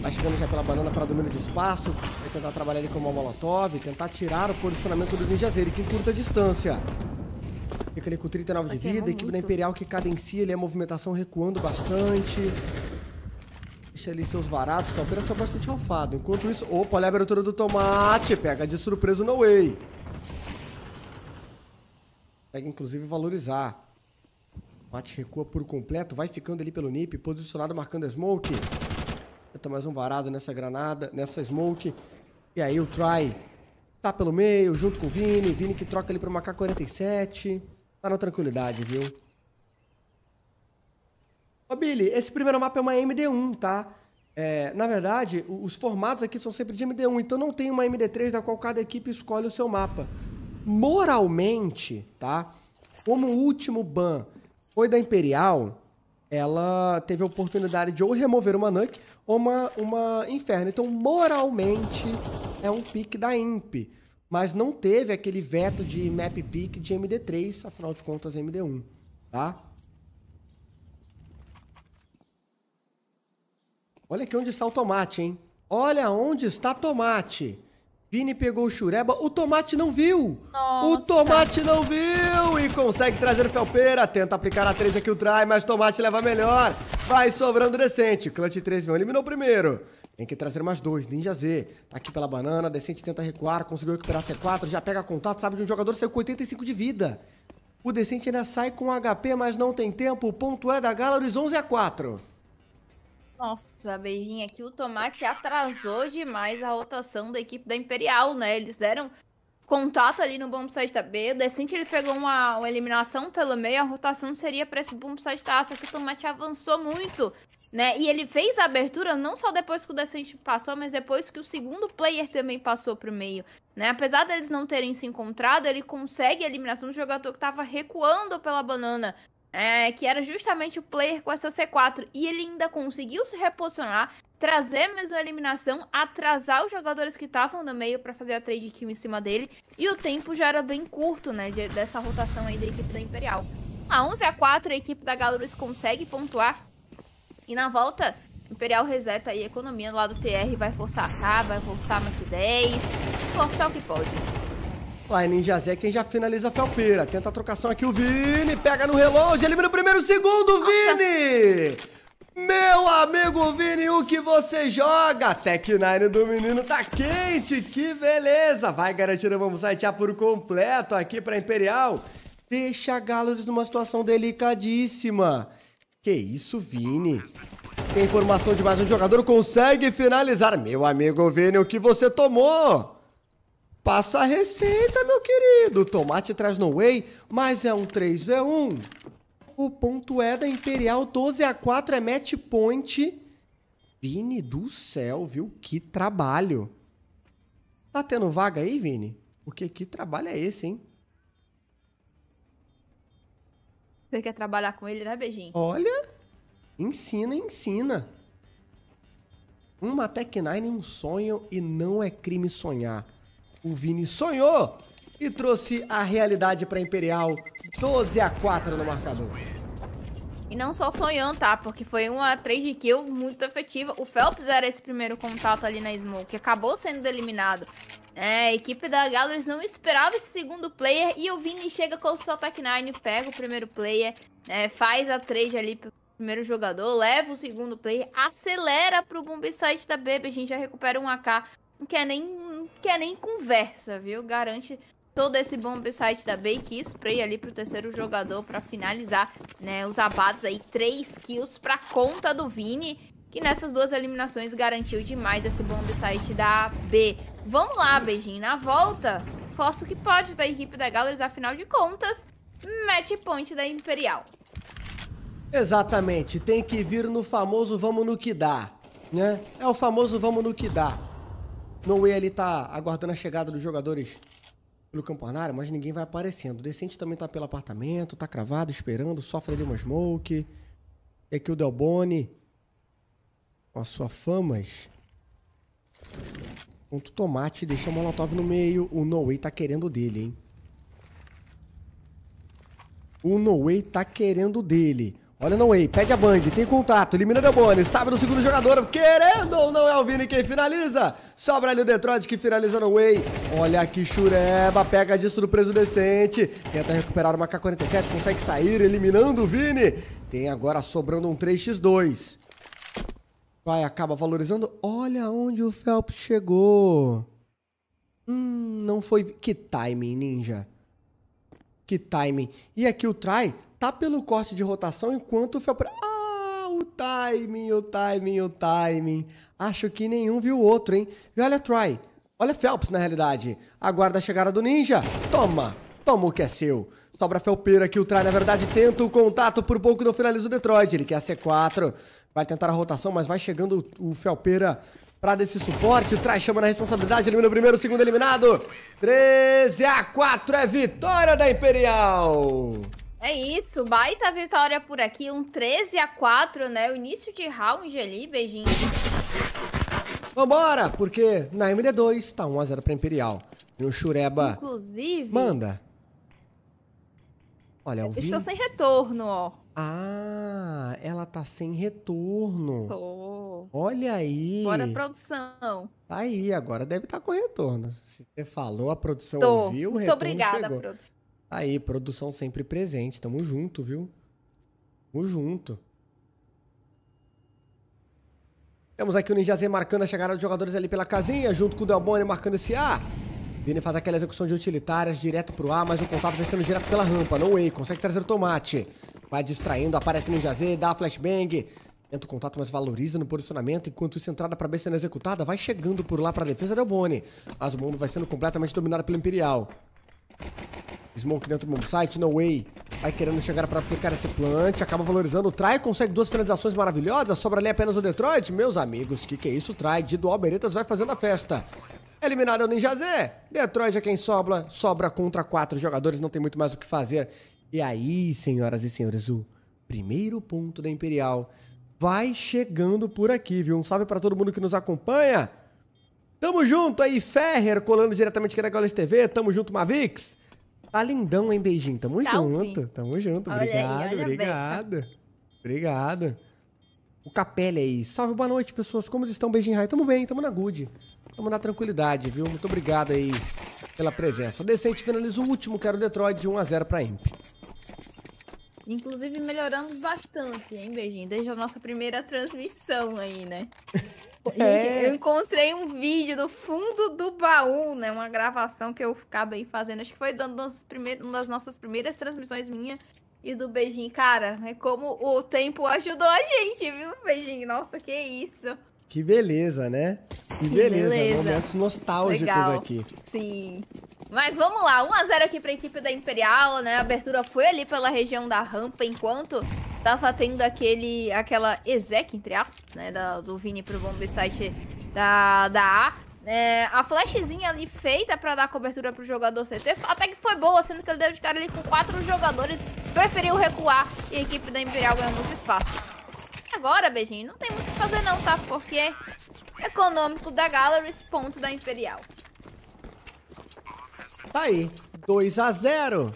vai tá chegando já pela banana para domínio de espaço. Vai tentar trabalhar ele com uma molotov. Tentar tirar o posicionamento do Ninja Zerik em curta distância. Fica ali com 39 de vida. equipe da Imperial que cadencia ele é a movimentação recuando bastante. Deixa ali seus varados. Talvez tá operação bastante alfado. Enquanto isso... Opa, olha a abertura do tomate. Pega de surpresa o No Way. Pega, inclusive, valorizar. Bate, recua por completo, vai ficando ali pelo NIP, posicionado, marcando a smoke. Tá mais um varado nessa granada, nessa smoke. E aí o Try tá pelo meio, junto com o Vini. Vini que troca ali pra uma K-47. Tá na tranquilidade, viu? Ô, Billy, esse primeiro mapa é uma MD1, tá? É, na verdade, os formatos aqui são sempre de MD1, então não tem uma MD3 da qual cada equipe escolhe o seu mapa. Moralmente, tá? Como último ban foi da Imperial, ela teve a oportunidade de ou remover uma Nuke ou uma, uma Inferno. Então, moralmente, é um pick da Imp. Mas não teve aquele veto de map pick de MD3, afinal de contas, MD1, tá? Olha aqui onde está o tomate, hein? Olha onde está tomate. Vini pegou o Chureba, o Tomate não viu! Nossa. O Tomate não viu! E consegue trazer o Felpeira, tenta aplicar a 3 aqui o try, mas o Tomate leva melhor. Vai sobrando decente, Clutch 3 não eliminou o primeiro. Tem que trazer mais dois, Ninja Z. Tá aqui pela banana, Decente tenta recuar, conseguiu recuperar C4, já pega contato, sabe de um jogador, saiu com 85 de vida. O Decente ainda sai com HP, mas não tem tempo, o ponto é da Gala, 11 a 4. Nossa, beijinho aqui, o Tomate atrasou demais a rotação da equipe da Imperial, né? Eles deram contato ali no Bombsite da B. O Decente ele pegou uma, uma, eliminação pelo meio, a rotação seria para esse Bombsite da A, só que o Tomate avançou muito, né? E ele fez a abertura não só depois que o Decente passou, mas depois que o segundo player também passou pro meio, né? Apesar deles não terem se encontrado, ele consegue a eliminação do jogador que estava recuando pela banana. É, que era justamente o player com essa C4. E ele ainda conseguiu se reposicionar, trazer mais uma eliminação, atrasar os jogadores que estavam no meio para fazer a trade kill em cima dele. E o tempo já era bem curto, né? De, dessa rotação aí da equipe da Imperial. A 11 a 4 a equipe da Galurus consegue pontuar. E na volta, Imperial reseta aí a economia do lado TR, vai forçar a K, vai forçar a Mac 10, forçar o que pode. Lá em Zé, quem já finaliza a Felpeira. Tenta a trocação aqui, o Vini. Pega no relógio, elimina o primeiro segundo, Vini! Meu amigo Vini, o que você joga? Tech Nine do menino tá quente, que beleza! Vai garantir, vamos sitear por completo aqui pra Imperial. Deixa a Galoris numa situação delicadíssima. Que isso, Vini? Tem informação de mais um jogador, consegue finalizar. Meu amigo Vini, o que você tomou? Passa a receita, meu querido. Tomate traz no way, mas é um 3v1. O ponto é da Imperial, 12x4 é match point. Vini do céu, viu? Que trabalho. Tá tendo vaga aí, Vini? Porque que trabalho é esse, hein? Você quer trabalhar com ele, né, Beijinho? Olha, ensina, ensina. Uma Tech Nine é um sonho e não é crime sonhar o Vini sonhou e trouxe a realidade para Imperial 12 a 4 no marcador. E não só sonhando, tá? Porque foi uma 3 de kill muito efetiva. O Phelps era esse primeiro contato ali na Smoke, acabou sendo eliminado. É, a equipe da Gallers não esperava esse segundo player e o Vini chega com o seu Attack 9, pega o primeiro player, é, faz a trade ali pro primeiro jogador, leva o segundo player, acelera pro bomb site da Bebe, a gente já recupera um AK. Não quer nem que quer nem conversa, viu? Garante todo esse bomb site da Bake Spray ali pro terceiro jogador para finalizar, né, os abates aí, três kills pra conta do Vini, que nessas duas eliminações garantiu demais esse bomb site da B. Vamos lá, beijinho, na volta, força o que pode da tá, equipe da Galeries, afinal de contas, match point da Imperial. Exatamente, tem que vir no famoso vamos no que dá, né? É o famoso vamos no que dá. Way ali é tá aguardando a chegada dos jogadores pelo campanário, mas ninguém vai aparecendo. O Decente também tá pelo apartamento, tá cravado, esperando, sofre ali uma smoke. É e aqui o Delboni com a sua famas. Ponto tomate, deixa o Molotov no meio. O Way tá querendo dele, hein? O Way tá querendo dele. Olha no way, pede a Band, tem contato, elimina Delboni, sabe no segundo jogador, querendo ou não é o Vini quem finaliza. Sobra ali o Detroit que finaliza no way. Olha que chureba, pega disso do preso decente. Tenta recuperar o K47, consegue sair, eliminando o Vini. Tem agora sobrando um 3x2. Vai, acaba valorizando. Olha onde o Phelps chegou. Hum, não foi... Que timing, ninja que timing E aqui o try tá pelo corte de rotação enquanto o Felprado. Ah, o timing, o timing, o timing. Acho que nenhum viu o outro, hein? E olha try. Olha Phelps, na realidade. Aguarda a chegada do ninja. Toma! Toma o que é seu. Sobra Felpeira que o trai, na verdade, tenta o contato por pouco não finaliza o Detroit. Ele quer a C4. Vai tentar a rotação, mas vai chegando o Felpeira pra desse suporte. O Traz chama na responsabilidade, elimina o primeiro, o segundo eliminado. 13 a 4 é vitória da Imperial. É isso, baita vitória por aqui, um 13 a 4, né? O início de round ali, beijinho. Vambora, porque na MD2 tá 1 x 0 pra Imperial. E o Shureba... Inclusive... Manda. Olha, eu vi... Estou sem retorno, ó. Ah, ela tá sem retorno. Oh. Olha aí. Bora, produção. Tá aí, agora deve estar tá com retorno. Se você falou, a produção Tô. ouviu, o Muito obrigada, chegou. produção. Tá aí, produção sempre presente. Tamo junto, viu? Tamo junto. Temos aqui o Ninja Z marcando a chegada dos jogadores ali pela casinha, junto com o Delboni marcando esse A. Vini faz aquela execução de utilitárias direto pro A, mas o contato vem sendo direto pela rampa. No way, consegue trazer o tomate. Vai distraindo, aparece no Jazê, dá flashbang. Tenta o contato, mas valoriza no posicionamento. Enquanto isso, entrada pra B sendo executada, vai chegando por lá pra defesa da Bonnie. Mas o mundo vai sendo completamente dominado pelo Imperial. Smoke dentro do bomb site, no way. Vai querendo chegar para aplicar esse plant, acaba valorizando o Trai, consegue duas finalizações maravilhosas, sobra ali apenas o Detroit. Meus amigos, que que é isso? trai, de dual vai fazendo a festa. Eliminado é o Ninja Z, Detroit é quem sobra, sobra contra quatro jogadores, não tem muito mais o que fazer. E aí, senhoras e senhores, o primeiro ponto da Imperial vai chegando por aqui, viu? Um salve para todo mundo que nos acompanha. Tamo junto aí, Ferrer, colando diretamente aqui da Golas TV. Tamo junto, Mavix. Tá lindão, hein, beijinho? Tamo tá junto, fim. tamo junto. Olha obrigado, aí, obrigado. Obrigado. O Capelli aí. Salve, boa noite, pessoas. Como estão? Beijinho, raio. Tamo bem, tamo na good. Vamos na tranquilidade, viu? Muito obrigado aí pela presença. Decente finaliza o último, quero Detroit de 1 a 0 para Imp. Inclusive melhoramos bastante, hein, Beijinho? Desde a nossa primeira transmissão aí, né? É. eu encontrei um vídeo no fundo do baú, né? Uma gravação que eu ficava aí fazendo. Acho que foi dando uma das nossas primeiras transmissões minha e do Beijinho. Cara, é como o tempo ajudou a gente, viu, Beijinho? Nossa, que isso. Que beleza, né? Que beleza. beleza. Momentos nostálgicos Legal. aqui. Sim. Mas vamos lá, 1x0 aqui para a equipe da Imperial, né? A abertura foi ali pela região da rampa, enquanto tava tendo aquele, aquela exec, entre aspas, né? Da, do Vini pro bombsite da, da A. É, a flashzinha ali feita para dar cobertura pro jogador CT, até que foi boa, sendo que ele deu de cara ali com quatro jogadores, preferiu recuar e a equipe da Imperial ganhou muito espaço que agora, beijinho, não tem muito o que fazer não, tá? Porque é econômico da Galleries, ponto da Imperial. Tá aí, 2 a 0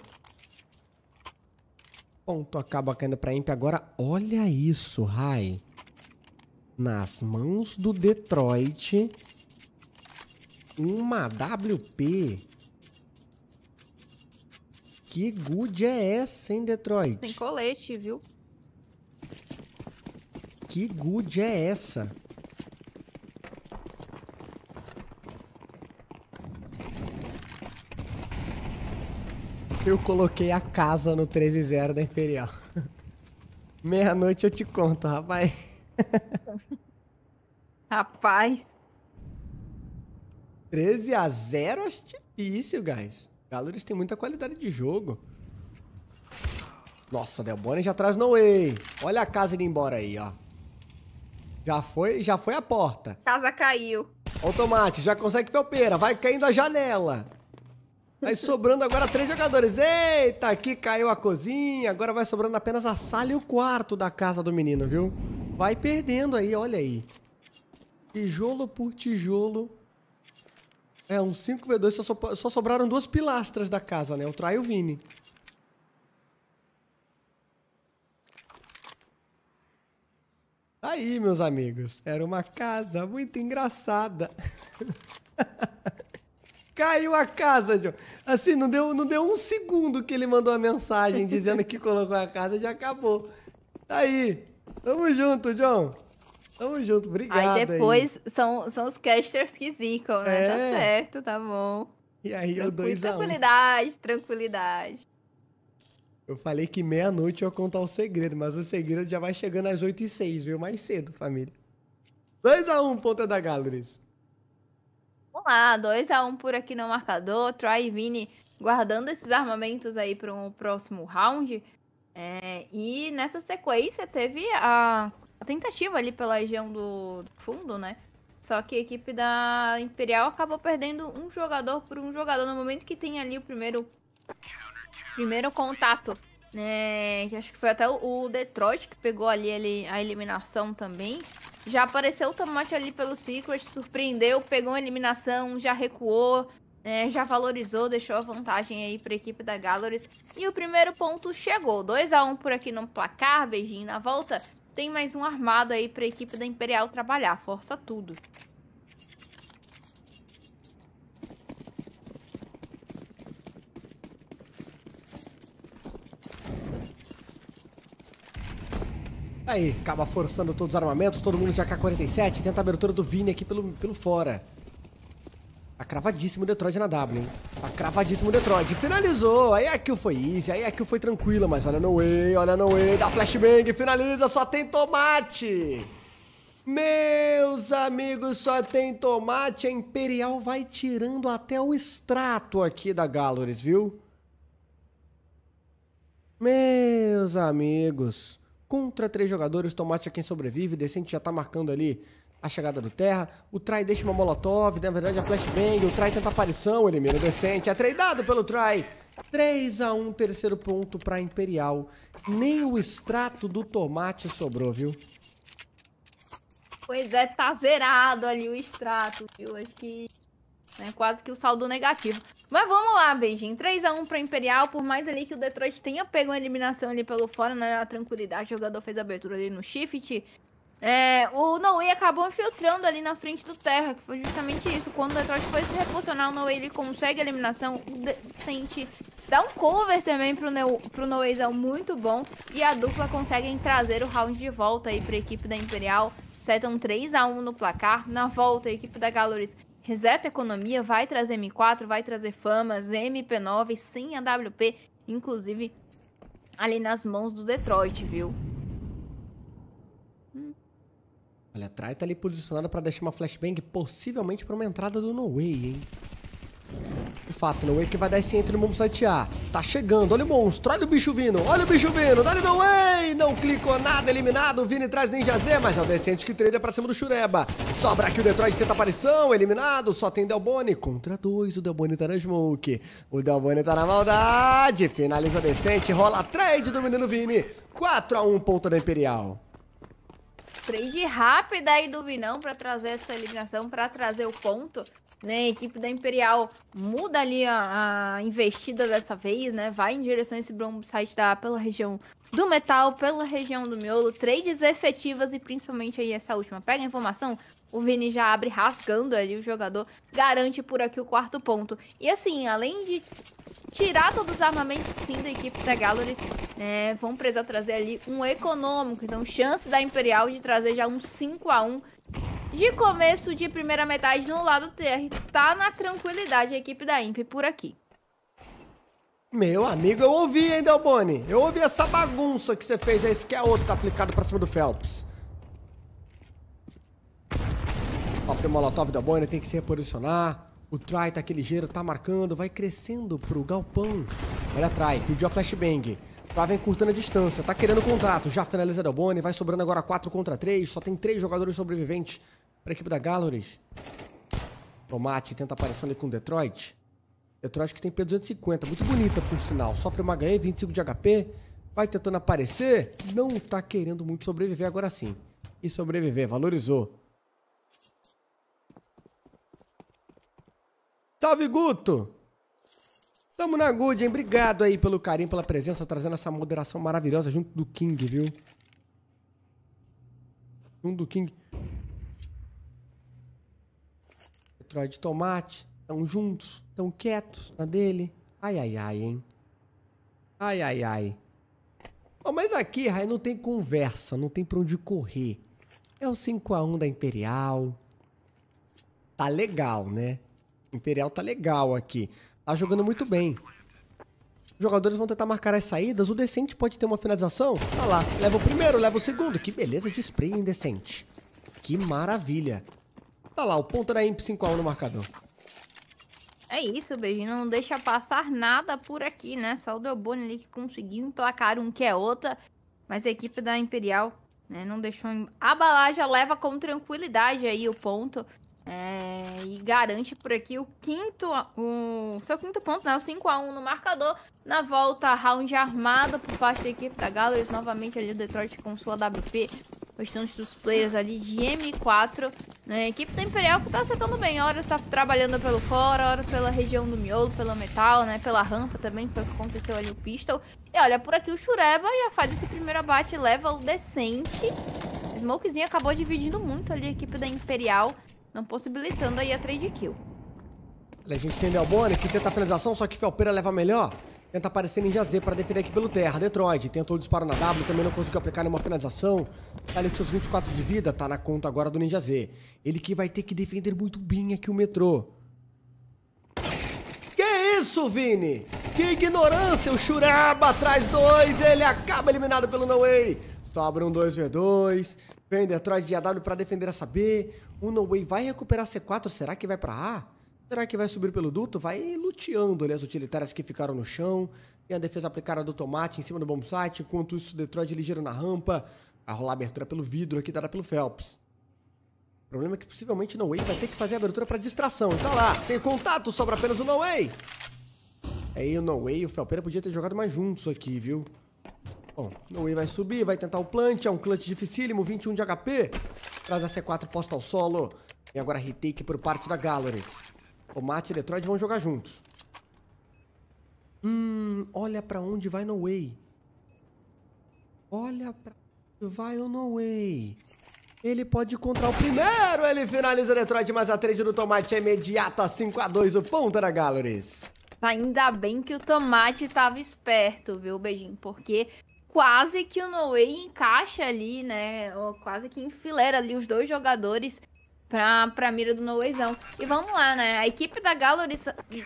Ponto acaba caindo pra Imp. Agora, olha isso, Rai. Nas mãos do Detroit. Uma WP. Que good é essa, hein, Detroit? Tem colete, viu? Que good é essa? Eu coloquei a casa no 13-0 da Imperial. Meia-noite eu te conto, rapaz. rapaz. 13 a 0 acho difícil, guys. Galo, eles têm muita qualidade de jogo. Nossa, Delboni já traz no way. Olha a casa indo embora aí, ó. Já foi, já foi a porta. Casa caiu. o Tomate, já consegue felpeira. Vai caindo a janela. Vai sobrando agora três jogadores. Eita, aqui caiu a cozinha. Agora vai sobrando apenas a sala e o quarto da casa do menino, viu? Vai perdendo aí, olha aí. Tijolo por tijolo. É, um 5v2. Só, so... só sobraram duas pilastras da casa, né? O Trai e o Vini. Aí, meus amigos, era uma casa muito engraçada. Caiu a casa, John. Assim, não deu, não deu um segundo que ele mandou a mensagem dizendo que colocou a casa, já acabou. Aí, tamo junto, John. Tamo junto, obrigado. Aí depois aí. São, são os casters que zicam, né? Tá é. Tá certo, tá bom. E aí, eu dou a Tranquilidade, tranquilidade. Eu falei que meia-noite eu ia contar o segredo, mas o segredo já vai chegando às 8 e 6 viu? Mais cedo, família. 2x1, ponta da Galeries. Vamos lá, 2x1 por aqui no marcador. Try e Vini guardando esses armamentos aí para um próximo round. É, e nessa sequência teve a, a, tentativa ali pela região do fundo, né? Só que a equipe da Imperial acabou perdendo um jogador por um jogador no momento que tem ali o primeiro primeiro contato, né, que acho que foi até o Detroit que pegou ali ele, a eliminação também. Já apareceu o Tomate ali pelo Secret, surpreendeu, pegou a eliminação, já recuou, né? já valorizou, deixou a vantagem aí para a equipe da Galores. E o primeiro ponto chegou, 2 a 1 um por aqui no placar, beijinho na volta. Tem mais um armado aí para a equipe da Imperial trabalhar, força tudo. Aí, acaba forçando todos os armamentos, todo mundo de AK-47. Tenta a abertura do Vini aqui pelo, pelo fora. Tá cravadíssimo o Detroit na W, hein? Tá cravadíssimo o Detroit. Finalizou. Aí a kill foi easy, aí a kill foi tranquila. Mas olha no way olha no way Dá flashbang, finaliza. Só tem tomate. Meus amigos, só tem tomate. A Imperial vai tirando até o extrato aqui da Galores, viu? Meus amigos contra três jogadores. Tomate é quem sobrevive. Decente já tá marcando ali a chegada do Terra. O Trai deixa uma molotov, né, na verdade a é flashbang. O Trai tenta aparição, elimina o Decente. É treinado pelo Trai. 3 a 1 terceiro ponto para Imperial. Nem o extrato do tomate sobrou, viu? Pois é, tá zerado ali o extrato, viu? Acho que né? Quase que o saldo negativo. Mas vamos lá, beijinho. 3x1 pro Imperial. Por mais ali que o Detroit tenha pego uma eliminação ali pelo fora, né? Na tranquilidade, o jogador fez abertura ali no shift. É, o Noe acabou infiltrando ali na frente do Terra, que foi justamente isso. Quando o Detroit foi se reposicionar, o Noe ele consegue a eliminação, sente dá um cover também pro, o pro Noezão muito bom. E a dupla consegue trazer o round de volta aí pra equipe da Imperial. Setam 3x1 no placar. Na volta, a equipe da Galores Reseta Economia vai trazer M4, vai trazer Famas, MP9 sem AWP, inclusive ali nas mãos do Detroit, viu? Hum. Olha, a Trai tá ali posicionada para deixar uma flashbang possivelmente para uma entrada do No Way, hein? De fato, no Way é que vai dar esse entre no Momo site A. Tá chegando, olha o monstro, olha o bicho vindo, olha o bicho vindo, dá-lhe no Way! Não clicou nada, eliminado, o Vini traz Ninja Z, mas é o Decente que treina pra cima do Shureba. Sobra aqui o Detroit, tenta aparição, eliminado, só tem Delbone, contra dois, o Delbone tá na Smoke. O Delbone tá na maldade, finaliza o Decente, rola trade do menino Vini, 4x1 ponta da Imperial. Trade rápida aí do Vinão pra trazer essa eliminação, pra trazer o ponto né? A equipe da Imperial muda ali a, a, investida dessa vez, né? Vai em direção a esse Bromsite da pela região do metal, pela região do miolo, trades efetivas e principalmente aí essa última. Pega a informação, o Vini já abre rasgando ali o jogador, garante por aqui o quarto ponto. E assim, além de tirar todos os armamentos sim da equipe da Galoris, né? Vão precisar trazer ali um econômico, então chance da Imperial de trazer já um 5 a 1 de começo de primeira metade no lado TR, tá na tranquilidade a equipe da Imp por aqui. Meu amigo, eu ouvi, hein, Delboni? Eu ouvi essa bagunça que você fez aí, esse que é outro, tá aplicado pra cima do Phelps. Ó, o Molotov Delboni, tem que se reposicionar. O Try tá aqui ligeiro, tá marcando, vai crescendo pro galpão. Olha a Try, pediu a flashbang. Lá vem curtando a distância, tá querendo contato, já finaliza Delboni, vai sobrando agora 4 contra 3, só tem 3 jogadores sobreviventes para equipe da Galoris. Tomate tenta aparecer ali com o Detroit. Detroit que tem P250, muito bonita por sinal, sofre uma HE, 25 de HP, vai tentando aparecer, não tá querendo muito sobreviver agora sim. E sobreviver, valorizou. Salve, Guto! Tamo na good, hein? Obrigado aí pelo carinho, pela presença, trazendo essa moderação maravilhosa junto do King, viu? Junto do King. Detroit Tomate. Tão juntos, tão quietos na dele. Ai, ai, ai, hein? Ai, ai, ai. mas aqui, Rai, não tem conversa, não tem pra onde correr. É o 5x1 da Imperial. Tá legal, né? Imperial tá legal aqui tá jogando muito bem. Os jogadores vão tentar marcar as saídas. O Decente pode ter uma finalização. Olha tá lá, leva o primeiro, leva o segundo. Que beleza de spray indecente. Que maravilha. Tá lá, o ponto da Imp 5x1 no marcador. É isso, Beijinho. Não deixa passar nada por aqui, né? Só o Delboni ali que conseguiu emplacar um que é outra. Mas a equipe da Imperial né, não deixou abalar, já leva com tranquilidade aí o ponto. É, e garante por aqui o quinto, o seu quinto ponto, né? O 5x1 no marcador. Na volta, round armado por parte da equipe da Gallers. Novamente ali o Detroit com sua WP. Bastante dos players ali de M4. Né? A equipe da Imperial que tá acertando bem. Hora está trabalhando pelo fora, hora pela região do miolo, pelo metal, né? Pela rampa também, foi o que aconteceu ali o pistol. E olha, por aqui o Shureba já faz esse primeiro abate, leva o decente. Smokezinho acabou dividindo muito ali a equipe da Imperial não possibilitando aí a trade kill. A gente tem Delboni que tenta a finalização, só que Felpera leva melhor. Tenta aparecer Ninja Z para defender aqui pelo terra. Detroit tentou o disparo na W, também não conseguiu aplicar nenhuma finalização. Tá ali com seus 24 de vida, tá na conta agora do Ninja Z. Ele que vai ter que defender muito bem aqui o metrô. Que isso, Vini? Que ignorância! O Churaba atrás dois, ele acaba eliminado pelo No Way. Sobra um 2v2. Vem Detroit de AW para defender essa B. Way vai recuperar C4. Será que vai para A? Será que vai subir pelo duto? Vai luteando ali as utilitárias que ficaram no chão. Tem a defesa aplicada do Tomate em cima do bombsite. Enquanto isso, Detroit é ligeiro na rampa. A rolar a abertura pelo vidro aqui dada pelo Phelps. O problema é que possivelmente o No Way vai ter que fazer a abertura para distração. Está então lá, tem contato, sobra apenas o No Way. Aí é, o No Way e o Felpera podia ter jogado mais juntos aqui, viu? Bom, Way vai subir, vai tentar o plant, é um clutch dificílimo, 21 de HP. Traz a C4, posta ao solo. E agora retake por parte da O Tomate e Detroit vão jogar juntos. Hum, olha pra onde vai No Way. Olha pra onde vai o No Way. Ele pode encontrar o primeiro, ele finaliza o Detroit, mas a trade do Tomate é imediata, 5x2, o ponta é da Galores. Ainda bem que o Tomate tava esperto, viu, Beijinho? Porque quase que o Noé encaixa ali, né? Ou quase que enfileira ali os dois jogadores pra, pra mira do Noezão. E vamos lá, né? A equipe da Gallery,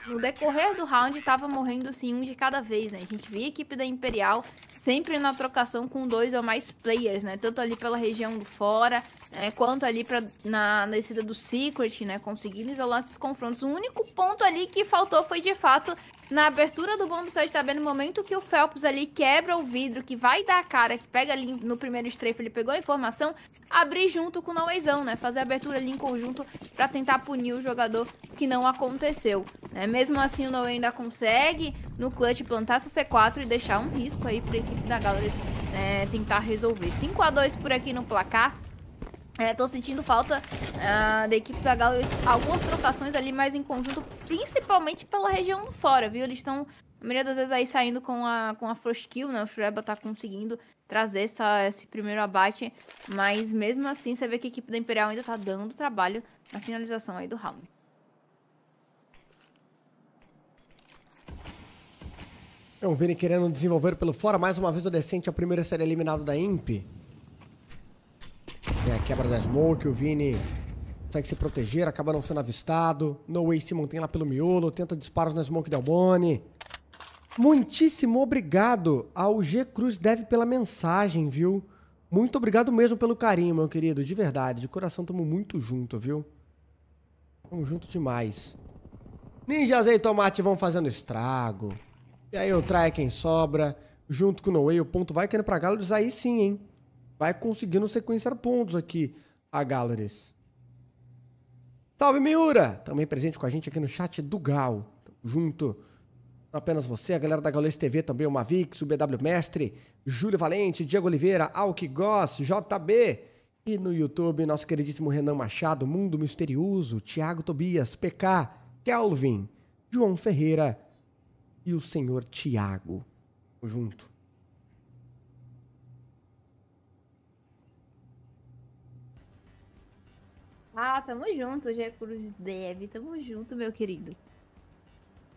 no decorrer do round, tava morrendo, sim, um de cada vez, né? A gente via a equipe da Imperial sempre na trocação com dois ou mais players, né? Tanto ali pela região do fora, né? quanto ali pra, na descida do Secret, né? Conseguindo isolar esses confrontos. O único ponto ali que faltou foi, de fato, na abertura do bomb site, tá vendo o momento que o Phelps ali quebra o vidro, que vai dar a cara, que pega ali no primeiro strafe, ele pegou a informação, abrir junto com o Noezão, né? Fazer a abertura ali em conjunto para tentar punir o jogador, que não aconteceu. Né? Mesmo assim, o Noé ainda consegue no clutch plantar essa C4 e deixar um risco aí pra equipe da Galeries né? tentar resolver. 5 a 2 por aqui no placar. Estou é, sentindo falta uh, da equipe da Galaxy, algumas trocações ali, mas em conjunto, principalmente pela região fora, viu? Eles estão, a maioria das vezes, aí saindo com a, com a Frost Kill, né? O Shreba tá conseguindo trazer essa, esse primeiro abate, mas mesmo assim, você vê que a equipe da Imperial ainda tá dando trabalho na finalização aí do round. É o Vini querendo desenvolver pelo fora, mais uma vez o Decente, a primeira série eliminado da Imp é a quebra da smoke, o Vini consegue se proteger, acaba não sendo avistado. No Way se mantém lá pelo miolo, tenta disparos na smoke Del Bonnie. Muitíssimo obrigado ao G Cruz Dev pela mensagem, viu? Muito obrigado mesmo pelo carinho, meu querido, de verdade, de coração tamo muito junto, viu? Tamo junto demais. Ninjas e Tomate vão fazendo estrago. E aí o Trai é quem sobra, junto com o No Way, o ponto vai querendo pra Gallos, aí sim, hein? vai conseguindo sequenciar pontos aqui a Galeries. Salve, Miura! Também presente com a gente aqui no chat do Gal. Tamo junto. Não apenas você, a galera da Galeries TV também, o Mavix, o BW Mestre, Júlio Valente, Diego Oliveira, Alck Goss, JB. E no YouTube, nosso queridíssimo Renan Machado, Mundo Misterioso, Thiago Tobias, PK, Kelvin, João Ferreira e o senhor Tiago. Junto. Ah, tamo junto, G é Cruz Dev, tamo junto, meu querido.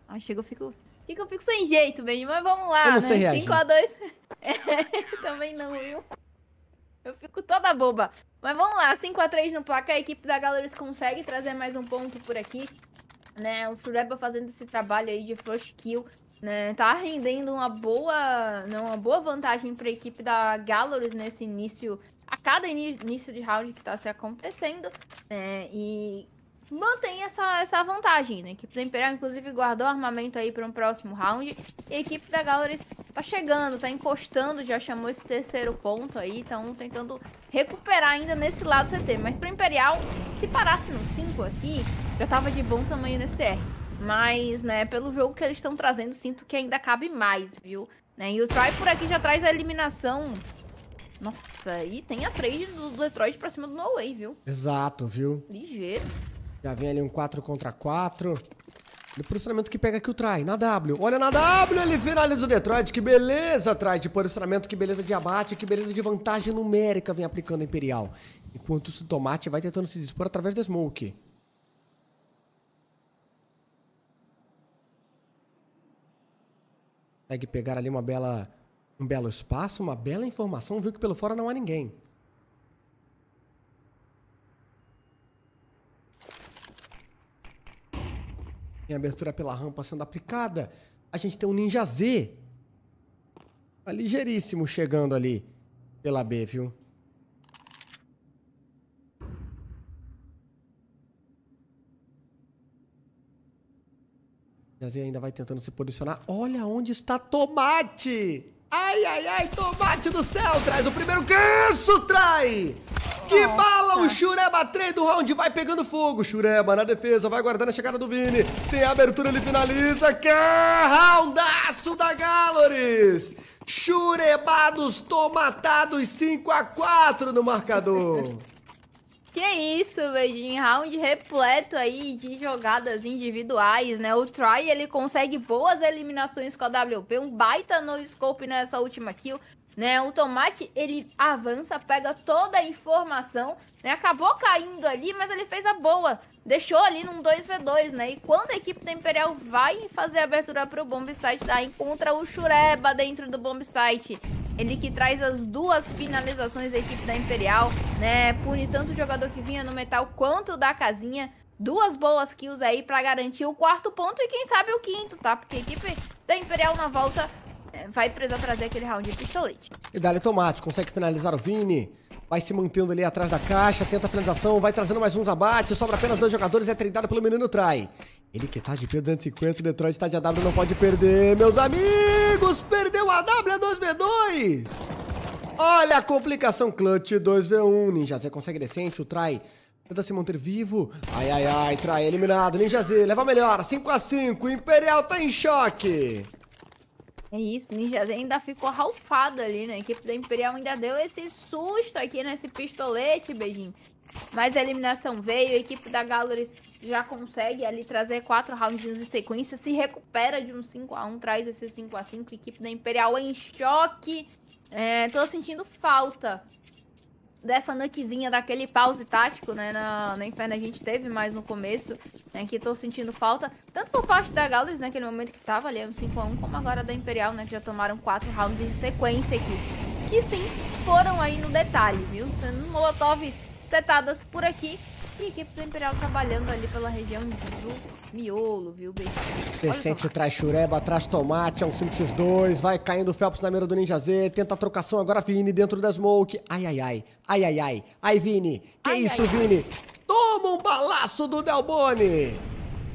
Ah, chega, eu fico. Fica, eu fico sem jeito mesmo, mas vamos lá, eu não Sei reagir. 5x2. é, também não, viu? Eu fico toda boba. Mas vamos lá, 5x3 no placar, a equipe da Galeries consegue trazer mais um ponto por aqui. Né, o Fureba fazendo esse trabalho aí de first kill, né, tá rendendo uma boa, não, né, uma boa vantagem para a equipe da Galorus nesse início, a cada início de round que está se acontecendo, né, e mantém essa, essa vantagem, né? A equipe da Imperial, inclusive, guardou armamento aí para um próximo round. E a equipe da Galores tá chegando, tá encostando, já chamou esse terceiro ponto aí. então tentando recuperar ainda nesse lado do CT. Mas para Imperial, se parasse no 5 aqui, já tava de bom tamanho nesse TR. Mas, né, pelo jogo que eles estão trazendo, sinto que ainda cabe mais, viu? Né? E o Try por aqui já traz a eliminação. Nossa, e tem a trade do Detroit pra cima do No Way, viu? Exato, viu? Ligeiro. Já vem ali um 4 contra 4. o posicionamento que pega aqui o Try, na W. Olha na W, ele finaliza o Detroit. Que beleza, Try, de posicionamento, que beleza de abate, que beleza de vantagem numérica vem aplicando a Imperial. Enquanto o Tomate vai tentando se dispor através do Smoke. consegue pegar ali uma bela, um belo espaço, uma bela informação, viu que pelo fora não há ninguém. Tem abertura pela rampa sendo aplicada. A gente tem um Ninja Z. Tá ligeiríssimo chegando ali pela B, viu? Jazinho ainda vai tentando se posicionar. Olha onde está Tomate! Ai, ai, ai, Tomate do céu! Traz o primeiro ganso, trai! Que Nossa. bala! O Shureba 3 do round vai pegando fogo. Shureba na defesa, vai guardando a chegada do Vini. Tem a abertura, ele finaliza. Que roundaço da Galores. Churebados tomatados 5 a 4 no marcador. Que isso, Beijinho. Round repleto aí de jogadas individuais, né? O Try, ele consegue boas eliminações com a WP. Um baita no scope nessa última kill né? O tomate ele avança, pega toda a informação, né? Acabou caindo ali, mas ele fez a boa, deixou ali num 2v2, né? E quando a equipe da Imperial vai fazer a abertura para bomb Bombsite, tá? encontra o Shureba dentro do Bombsite. Ele que traz as duas finalizações da equipe da Imperial, né? Pune tanto o jogador que vinha no metal quanto o da casinha. Duas boas kills aí para garantir o quarto ponto e quem sabe o quinto, tá? Porque a equipe da Imperial na volta vai precisar trazer aquele round de pistolete. E dá tomate, consegue finalizar o Vini. Vai se mantendo ali atrás da caixa, tenta a finalização, vai trazendo mais uns abates, sobra apenas dois jogadores, é treinado pelo menino Trai. Ele que tá de P250, Detroit tá de AW, não pode perder, meus amigos! Perdeu a W2v2! Olha a complicação, clutch 2v1, Ninja Z consegue decente, o Trai tenta se manter vivo. Ai, ai, ai, Trai eliminado, Ninja Z leva melhor, 5x5, Imperial tá em choque! É isso, Ninja Zen ainda ficou ralfado ali, né? A equipe da Imperial ainda deu esse susto aqui nesse pistolete, beijinho. Mas a eliminação veio, a equipe da Galores já consegue ali trazer quatro rounds em sequência, se recupera de um 5x1, traz esse 5x5, equipe da Imperial em choque. É, tô sentindo falta dessa nukezinha daquele pause tático, né? Na, na Inferno a gente teve mais no começo, né? Que tô sentindo falta, tanto por parte da Galus, né? Naquele momento que tava ali, um 5x1, como agora da Imperial, né? Que já tomaram quatro rounds em sequência aqui. Que sim, foram aí no detalhe, viu? Sendo molotovs setadas por aqui. E a equipe do Imperial trabalhando ali pela região do miolo, viu, Decente traz chureba, traz tomate, é um 5x2, vai caindo o Phelps na mira do Ninja Z, tenta a trocação agora, Vini, dentro da smoke. Ai, ai, ai, ai, ai, ai, ai, Vini, que ai, isso, ai, Vini? Ai. Toma um balaço do Delboni!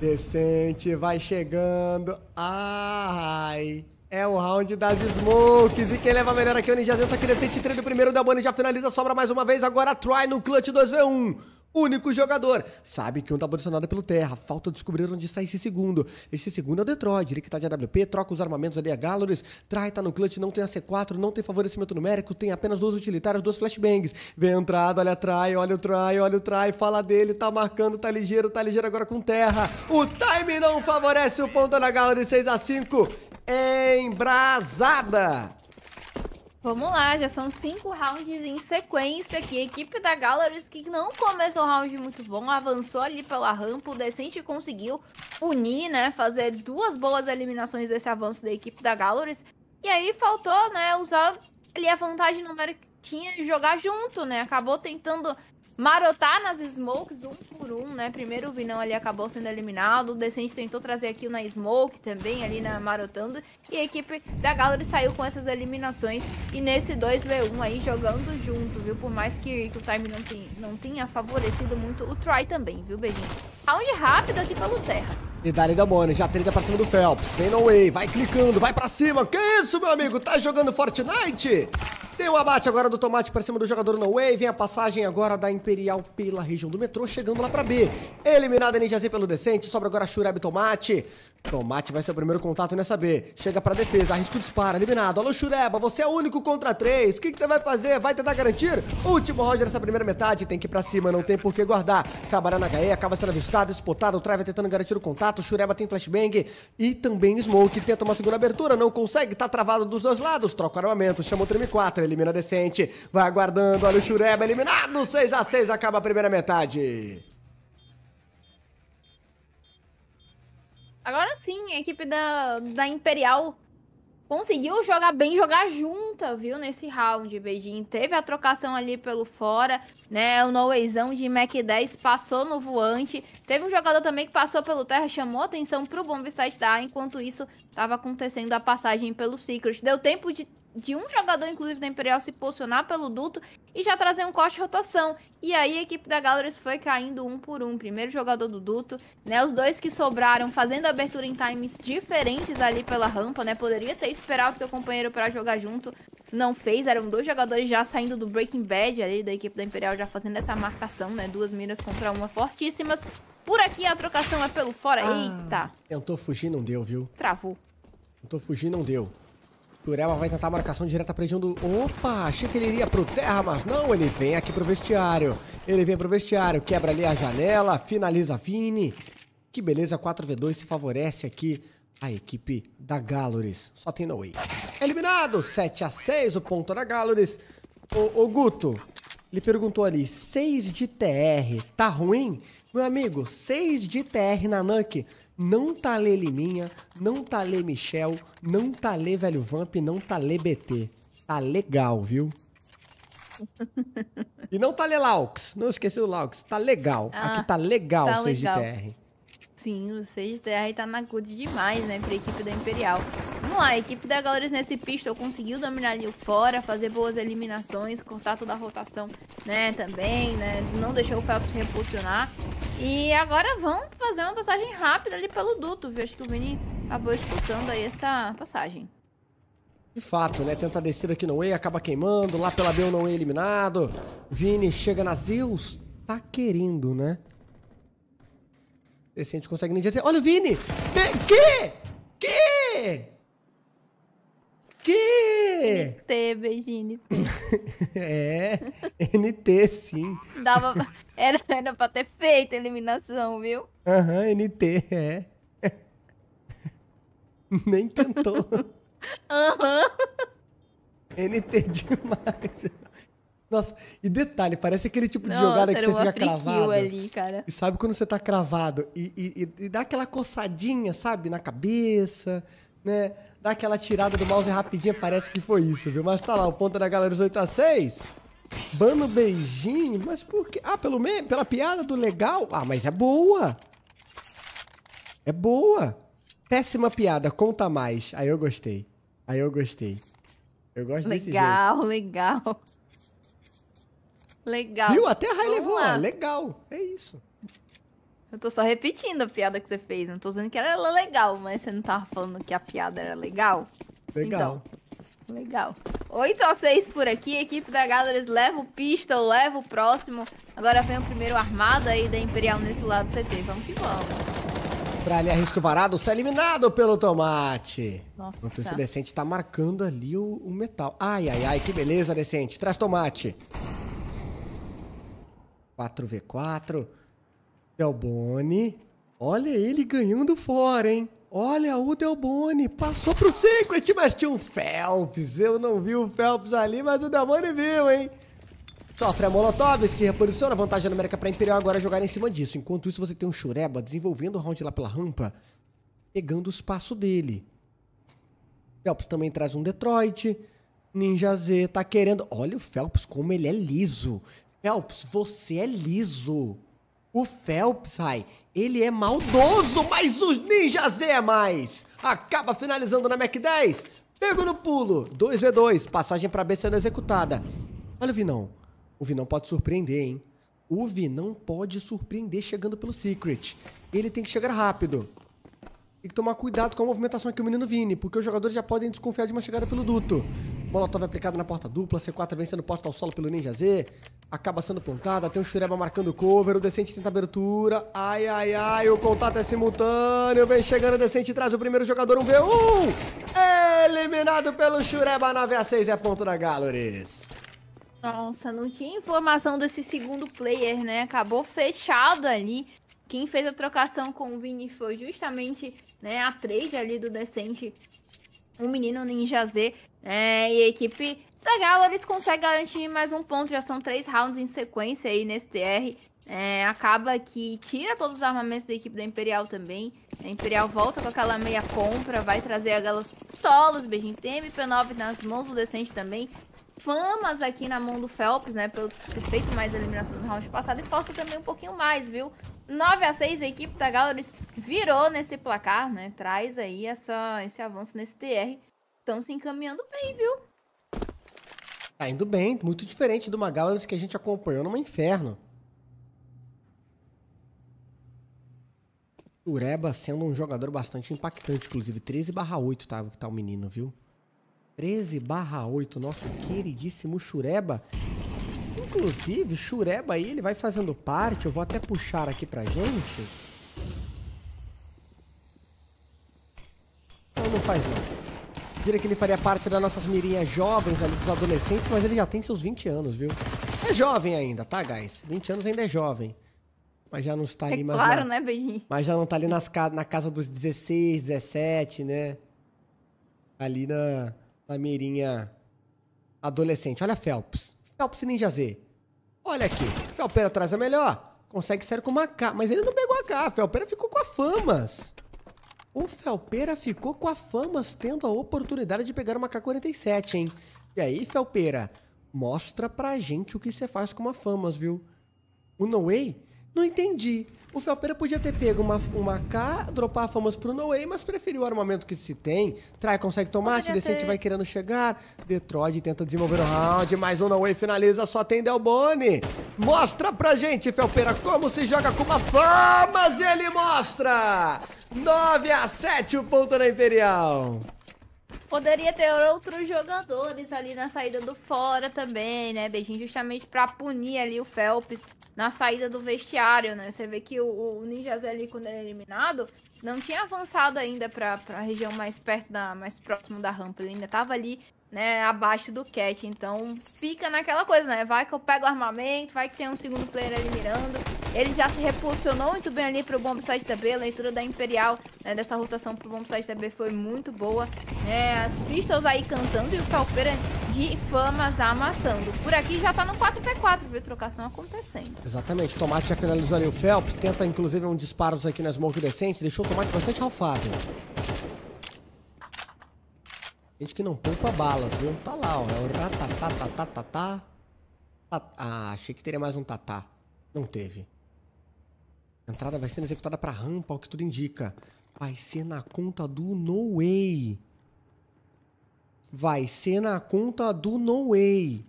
Decente vai chegando, ai... É o round das smokes. E quem leva melhor aqui é o Ninjazinho. Só que decente do primeiro da Bunny já finaliza. Sobra mais uma vez. Agora Try no clutch 2v1 único jogador. Sabe que um tá posicionado pelo terra, falta descobrir onde está esse segundo. Esse segundo é o Detroit, ele que tá de AWP, troca os armamentos ali a Galores, trai, tá no clutch, não tem a C4, não tem favorecimento numérico, tem apenas dois utilitários, dois flashbangs. Vem a entrada, olha a try, olha o try, olha o try, fala dele, tá marcando, tá ligeiro, tá ligeiro agora com terra. O time não favorece o ponto da Galores 6 a 5 embrasada. Vamos lá, já são cinco rounds em sequência aqui. A equipe da Galaris, que não começou o round muito bom, avançou ali pela rampa, o Decente conseguiu unir, né, fazer duas boas eliminações desse avanço da equipe da Galaris. E aí faltou, né, usar ali a vantagem numérica que tinha e jogar junto, né, acabou tentando marotar nas smokes um por um, né? Primeiro o Vinão ali acabou sendo eliminado, o Decente tentou trazer aqui na smoke também, ali na marotando, e a equipe da Gallery saiu com essas eliminações, e nesse 2v1 aí jogando junto, viu? Por mais que, que o time não, tem, não tenha favorecido muito o Try também, viu, beijinho? Round rápido aqui pelo Terra. E da Mone, já treta pra cima do Phelps. Vem no way, vai clicando, vai pra cima. Que isso, meu amigo? Tá jogando Fortnite? Tem um abate agora do Tomate pra cima do jogador no way. Vem a passagem agora da Imperial pela região do metrô, chegando lá pra B. Eliminada a Ninja Z pelo decente, sobra agora Shureb Tomate. Tomate então, vai ser o primeiro contato nessa B. Chega pra defesa, arrisco dispara, disparo, eliminado. Alô, Chureba, você é o único contra três. O que, que você vai fazer? Vai tentar garantir? Último Roger nessa primeira metade. Tem que ir pra cima, não tem por que guardar. Trabalhar na HE, acaba sendo avistado, espotado. O Trave tentando garantir o contato. Chureba tem flashbang e também Smoke. Tenta uma segunda abertura, não consegue. Tá travado dos dois lados. Troca o armamento, chama o Treme 4, elimina decente. Vai aguardando, olha o Chureba eliminado. 6 a 6 acaba a primeira metade. Agora sim, a equipe da, da Imperial conseguiu jogar bem, jogar junta, viu, nesse round, Beijinho Teve a trocação ali pelo fora, né, o Noezão de Mac 10 passou no voante. Teve um jogador também que passou pelo terra, chamou atenção pro bomb site da enquanto isso tava acontecendo a passagem pelo Secret. Deu tempo de de um jogador, inclusive, da Imperial, se posicionar pelo duto e já trazer um corte de rotação. E aí a equipe da Galaris foi caindo um por um. Primeiro jogador do duto, né? Os dois que sobraram fazendo abertura em times diferentes ali pela rampa, né? Poderia ter esperado o seu companheiro para jogar junto. Não fez, eram dois jogadores já saindo do Breaking Bad ali, da equipe da Imperial, já fazendo essa marcação, né? Duas miras contra uma fortíssimas. Por aqui a trocação é pelo fora. Ah, Eita! Eu tô fugindo, não deu, viu? Travou. Eu tô fugindo, não deu. Tureba vai tentar a marcação direta para Edinho do... Opa, achei que ele iria para o terra, mas não, ele vem aqui para o vestiário. Ele vem para o vestiário, quebra ali a janela, finaliza a Vini. Que beleza, 4v2 se favorece aqui a equipe da Galores. Só tem no way. Eliminado, 7x6 o ponto da Galores. O, o Guto, ele perguntou ali, 6 de TR, tá ruim? Meu amigo, 6 de TR na Nuke não tá lê Liminha, não tá lê Michel, não tá lê Velho Vamp, não tá lê BT. Tá legal, viu? e não tá lê Laux, não esqueci do Laux. Tá legal. Ah, Aqui tá legal tá o 6 de TR. Sim, o 6 tr tá na good demais, né, pra equipe da Imperial. Vamos lá, a equipe da Galores nesse pistol conseguiu dominar ali o fora, fazer boas eliminações, cortar toda a rotação, né, também, né, não deixou o Phelps repulsionar. E agora vamos fazer uma passagem rápida ali pelo duto, viu? Acho que o Vini acabou escutando aí essa passagem. De fato, né? Tenta descer aqui no E, acaba queimando. Lá pela B, o não é eliminado. Vini chega na Zeus. Tá querendo, né? Assim a gente consegue nem dizer. Olha o Vini! Que? Que? Que? NT, beijinho, NT. é, NT sim. Dava, era, era pra ter feito a eliminação, viu? Aham, uhum, NT, é. Nem tentou. Aham. uhum. NT demais. Nossa, e detalhe, parece aquele tipo de Nossa, jogada que você fica cravado. Ali, cara. E sabe quando você tá cravado e, e, e, dá aquela coçadinha, sabe, na cabeça, né? Dá aquela tirada do mouse rapidinha, parece que foi isso, viu? Mas tá lá, o ponta da galera dos 8 a 6. Bando beijinho, mas por quê? Ah, pelo menos, pela piada do legal? Ah, mas é boa. É boa. Péssima piada, conta mais. Aí eu gostei. Aí eu gostei. Eu gosto legal, desse jeito. Legal, legal. Legal. Viu? Até a Rai levou. Lá. Legal. É isso. Eu tô só repetindo a piada que você fez. Não tô dizendo que era legal, mas você não tava falando que a piada era legal? Legal. Então, legal. 8 a 6 por aqui. equipe da Galeries leva o pistol, leva o próximo. Agora vem o primeiro armado aí da Imperial nesse lado do CT. Vamos que vamos. Pra ali arrisco varado, sai é eliminado pelo tomate. Nossa. Enquanto esse decente tá marcando ali o, o metal. Ai, ai, ai, que beleza, decente. Traz tomate. 4v4. Delboni. Olha ele ganhando fora, hein? Olha o Delboni. Passou pro Secret, mas tinha o Phelps. Eu não vi o Phelps ali, mas o Delboni viu, hein? Sofre a Molotov, se reposiciona, vantagem numérica para Imperial agora é jogar em cima disso. Enquanto isso, você tem um Shureba desenvolvendo o round lá pela rampa, pegando o espaço dele. Phelps também traz um Detroit. Ninja Z tá querendo. Olha o Phelps como ele é liso. Phelps, você é liso. O Phelps, ai, ele é maldoso, mas os ninjas é mais. Acaba finalizando na Mac 10. Pego no pulo. 2v2, passagem pra B sendo executada. Olha o Vinão. O Vinão pode surpreender, hein? O Vinão pode surpreender chegando pelo Secret. Ele tem que chegar rápido. Tem que tomar cuidado com a movimentação aqui, o menino Vini, porque os jogadores já podem desconfiar de uma chegada pelo duto. Molotov aplicado na porta dupla, C4 vencendo porta ao solo pelo Ninja Z acaba sendo pontada, tem o Chureba marcando o cover, o Decente tenta abertura, ai, ai, ai, o contato é simultâneo, vem chegando o Decente, traz o primeiro jogador, um V1, eliminado pelo Chureba, 9x6 é ponto da Galores. Nossa, não tinha informação desse segundo player, né, acabou fechado ali, quem fez a trocação com o Vini foi justamente né, a trade ali do Decente, o menino Ninja Z, é, e a equipe Legal, eles conseguem garantir mais um ponto, já são três rounds em sequência aí nesse TR. É, acaba que tira todos os armamentos da equipe da Imperial também. A Imperial volta com aquela meia compra, vai trazer aquelas pistolas, beijinho. Tem MP9 nas mãos do Decente também. Famas aqui na mão do Phelps, né? Pelo ter feito mais eliminações no round passado. E falta também um pouquinho mais, viu? 9 a 6 a equipe da Galaris virou nesse placar, né? Traz aí essa, esse avanço nesse TR. Estão se encaminhando bem, viu? Tá indo bem, muito diferente do Magalhães que a gente acompanhou no inferno. Ureba sendo um jogador bastante impactante, inclusive 13 8 tá, que tá o menino, viu? 13 8, nosso queridíssimo Chureba. Inclusive, Chureba aí, ele vai fazendo parte, eu vou até puxar aqui pra gente. Não, não faz não. Vampira que ele faria parte das nossas mirinhas jovens ali, dos adolescentes, mas ele já tem seus 20 anos, viu? É jovem ainda, tá, guys? 20 anos ainda é jovem. Mas já não está é ali é mais. Claro, na... né, beijinho? Mas já não está ali nas, na casa dos 16, 17, né? Ali na, na mirinha adolescente. Olha Phelps. Phelps e Ninja Z. Olha aqui. Felpera traz a é melhor. Consegue sair com uma K. Mas ele não pegou a K. Felpera ficou com a Famas. O Felpeira ficou com a Famas, tendo a oportunidade de pegar uma K-47, hein? E aí, Felpeira, mostra pra gente o que você faz com uma famas, viu? O No Way não entendi. O Felpeira podia ter pego uma, uma K, dropar a famosa pro No Way, mas preferiu o armamento que se tem. Trai, consegue tomate, Decente ter. vai querendo chegar. Detroit tenta desenvolver o round, mais um No Way finaliza, só tem Delboni. Mostra pra gente, Felpeira, como se joga com uma fama, ele mostra! 9 a 7 o ponto na Imperial. Poderia ter outros jogadores ali na saída do fora também, né? Beijinho justamente pra punir ali o Phelps na saída do vestiário, né? Você vê que o, o Ninja Zé ali, quando ele é eliminado, não tinha avançado ainda pra, pra região mais perto, da mais próximo da rampa. Ele ainda tava ali né, abaixo do Cat. Então fica naquela coisa, né? Vai que eu pego o armamento, vai que tem um segundo player ali mirando. Ele já se repulsionou muito bem ali pro Bombsite da B. A leitura da Imperial né, dessa rotação pro Bombsite da B foi muito boa. Né? as pistas aí cantando e o Falpeira de famas amassando. Por aqui já tá no 4x4, viu? Trocação acontecendo. Exatamente. Tomate já finalizou ali o Phelps. Tenta, inclusive, um disparos aqui na Smoke decente. Deixou o Tomate bastante alfado. Gente que não poupa balas, viu? Tá lá, ó. É o ratatá, tatá, tatá. Ah, ah, achei que teria mais um tatá. Não teve. A entrada vai ser executada pra rampa, o que tudo indica. Vai ser na conta do No Way. Vai ser na conta do No Way.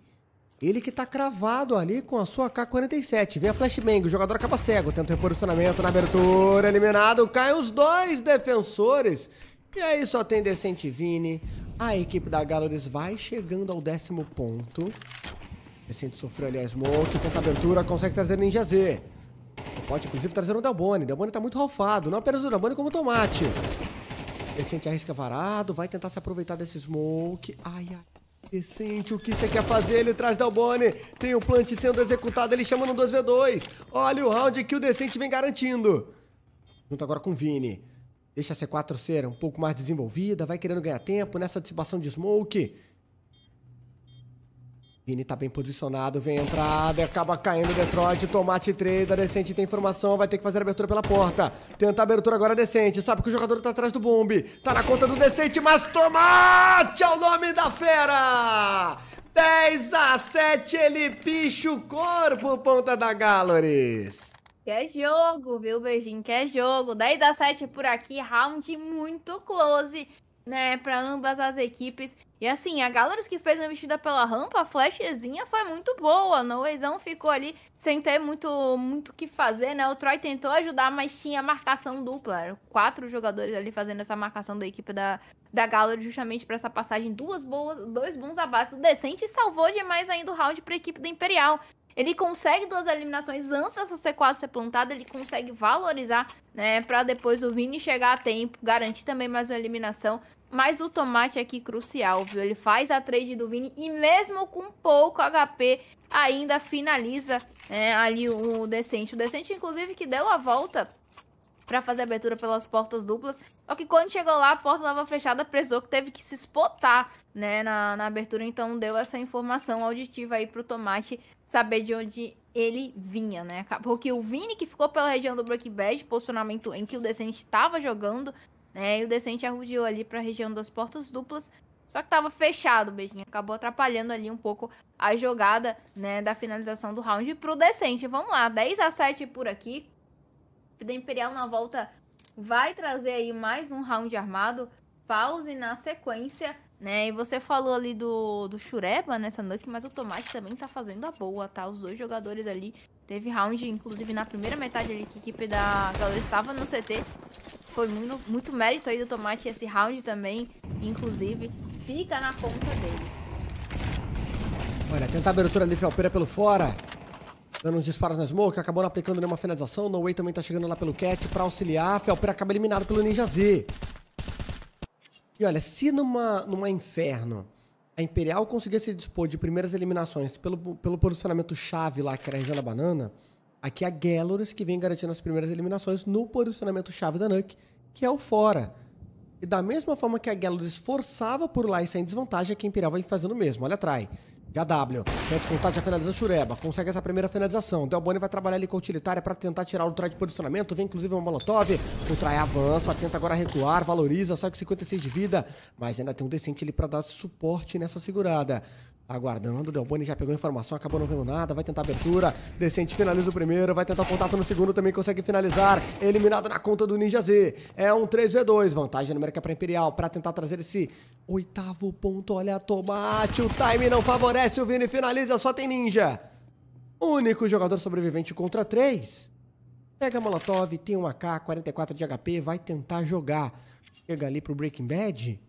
Ele que tá cravado ali com a sua K-47. Vem a flashbang, o jogador acaba cego. Tenta o na abertura, eliminado. Caem os dois defensores. E aí só tem Decente Vini. A equipe da Galores vai chegando ao décimo ponto. Vicente sofreu, aliás, um com essa abertura, consegue trazer Ninja Z. Pode, inclusive, tá trazer o Delbone. Delbone tá muito ralfado, não apenas o Delbone, como o Tomate. Decente arrisca varado, vai tentar se aproveitar desse smoke. Ai, ai. Decente, o que você quer fazer? Ele traz Dalbone. Tem o plant sendo executado, ele chama no 2v2. Olha o round que o Decente vem garantindo. Junto agora com o Vini deixa a C4 ser um pouco mais desenvolvida, vai querendo ganhar tempo nessa dissipação de smoke. Vini tá bem posicionado, vem a entrada, acaba caindo Detroit, Tomate 3, Decente tem informação, vai ter que fazer a abertura pela porta. Tenta a abertura agora Decente, sabe que o jogador tá atrás do bombe, tá na conta do Decente, mas Tomate é o nome da fera! 10 a 7, ele picha o corpo, ponta da Galories quer é jogo, viu, beijinho? Quer é jogo. 10 a 7 por aqui, round muito close, né, para ambas as equipes. E assim, a galera que fez a vestida pela rampa, a flashzinha foi muito boa. No Noezão ficou ali sem ter muito muito que fazer, né? O Troy tentou ajudar, mas tinha marcação dupla. Eram quatro jogadores ali fazendo essa marcação da equipe da, da Galera justamente para essa passagem. Duas boas, dois bons abates. O Decente salvou demais ainda o round para a equipe da Imperial. Ele consegue duas eliminações antes dessa C4 ser plantada, ele consegue valorizar, né, para depois o Vini chegar a tempo, garantir também mais uma eliminação. Mas o Tomate aqui crucial, viu? Ele faz a trade do Vini e mesmo com pouco HP ainda finaliza né, ali o Decente. O Decente, inclusive, que deu a volta para fazer abertura pelas portas duplas. Só que quando chegou lá, a porta estava fechada, precisou que teve que se espotar, né, na, na abertura. Então deu essa informação auditiva aí pro Tomate saber de onde ele vinha, né? Porque o Vini, que ficou pela região do Breaking Bad, posicionamento em que o Decente estava jogando, né? E o Decente arrudiou ali para a região das portas duplas. Só que estava fechado beijinho, acabou atrapalhando ali um pouco a jogada, né, da finalização do round para o Decente. Vamos lá, 10 a 7 por aqui. Da Imperial na volta vai trazer aí mais um round armado. Pause na sequência né? E você falou ali do, do Shureba nessa né, Nuke, mas o Tomate também tá fazendo a boa, tá? Os dois jogadores ali. Teve round, inclusive, na primeira metade ali que a equipe da galera estava no CT. Foi muito, muito mérito aí do Tomate esse round também, inclusive, fica na conta dele. Olha, tentar abertura ali, Felpeira pelo fora. Dando uns disparos na smoke, acabou não aplicando nenhuma finalização. No Way também tá chegando lá pelo Cat pra auxiliar. Felpeira acaba eliminado pelo Ninja Z. E olha, se numa, numa inferno a Imperial conseguisse dispor de primeiras eliminações pelo, pelo posicionamento-chave lá, que era a região da banana, aqui é a Gallorus que vem garantindo as primeiras eliminações no posicionamento-chave da NUC, que é o fora. E da mesma forma que a Gallorus forçava por lá e sem desvantagem, é a Imperial vai fazendo o mesmo. Olha, trai. HW. Tenta contato, já finaliza Chureba. Consegue essa primeira finalização. Delboni vai trabalhar ali com a utilitária para tentar tirar o Trai de posicionamento. Vem inclusive uma Molotov. O Trai avança, tenta agora recuar, valoriza, sai com 56 de vida. Mas ainda tem um decente ali para dar suporte nessa segurada aguardando. Delboni já pegou a informação, acabou não vendo nada, vai tentar abertura. Decente finaliza o primeiro, vai tentar contato no segundo, também consegue finalizar. Eliminado na conta do Ninja Z. É um 3v2, vantagem numérica para Imperial, para tentar trazer esse oitavo ponto. Olha, tomate, o time não favorece, o Vini finaliza, só tem Ninja. Único jogador sobrevivente contra três. Pega a Molotov, tem um AK, 44 de HP, vai tentar jogar. Chega ali pro Breaking Bad.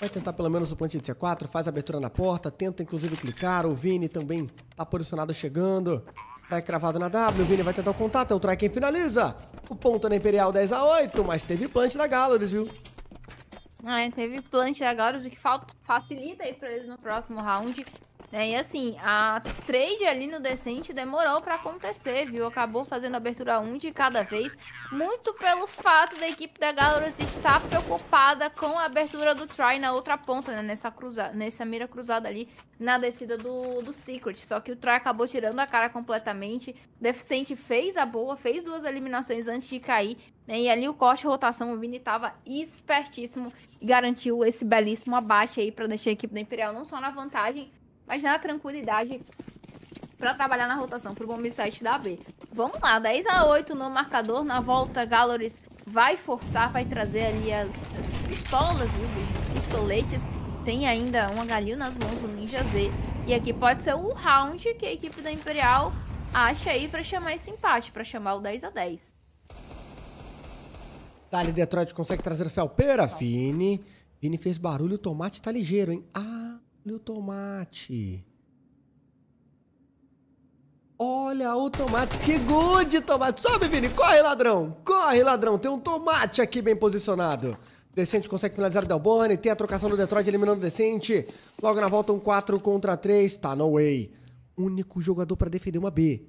Vai tentar pelo menos o plant de C4, faz a abertura na porta, tenta inclusive clicar, o Vini também tá posicionado chegando. Vai cravado na W, o Vini vai tentar o contato, é o Trai quem finaliza. O ponto na Imperial 10 a 8 mas teve plant da Galores, viu? Ah, é, teve plant da Galores, o que facilita aí pra eles no próximo round. Né, e assim, a trade ali no decente demorou para acontecer, viu? Acabou fazendo abertura um de cada vez, muito pelo fato da equipe da Galaros estar preocupada com a abertura do Try na outra ponta, né? Nessa, cruza nessa mira cruzada ali na descida do, do Secret. Só que o Try acabou tirando a cara completamente. Deficiente fez a boa, fez duas eliminações antes de cair. Né, e ali o corte rotação, o Vini estava espertíssimo e garantiu esse belíssimo abate aí para deixar a equipe da Imperial não só na vantagem, mas na tranquilidade para trabalhar na rotação pro bomb 7 da B. Vamos lá, 10 a 8 no marcador, na volta Galores vai forçar, vai trazer ali as, as pistolas, viu, os pistoletes. Tem ainda uma galinha nas mãos do Ninja Z. E aqui pode ser o round que a equipe da Imperial acha aí para chamar esse empate, para chamar o 10 a 10. ali, Detroit consegue trazer o Felpeira, Fini. Vini fez barulho, o tomate tá ligeiro, hein? Ah! Olha o tomate. Olha o tomate, que good tomate. Sobe, Vini, corre, ladrão. Corre, ladrão, tem um tomate aqui bem posicionado. Decente consegue finalizar o Delboni, tem a trocação do Detroit eliminando o Decente. Logo na volta, um 4 contra 3, tá no way. Único jogador para defender uma B.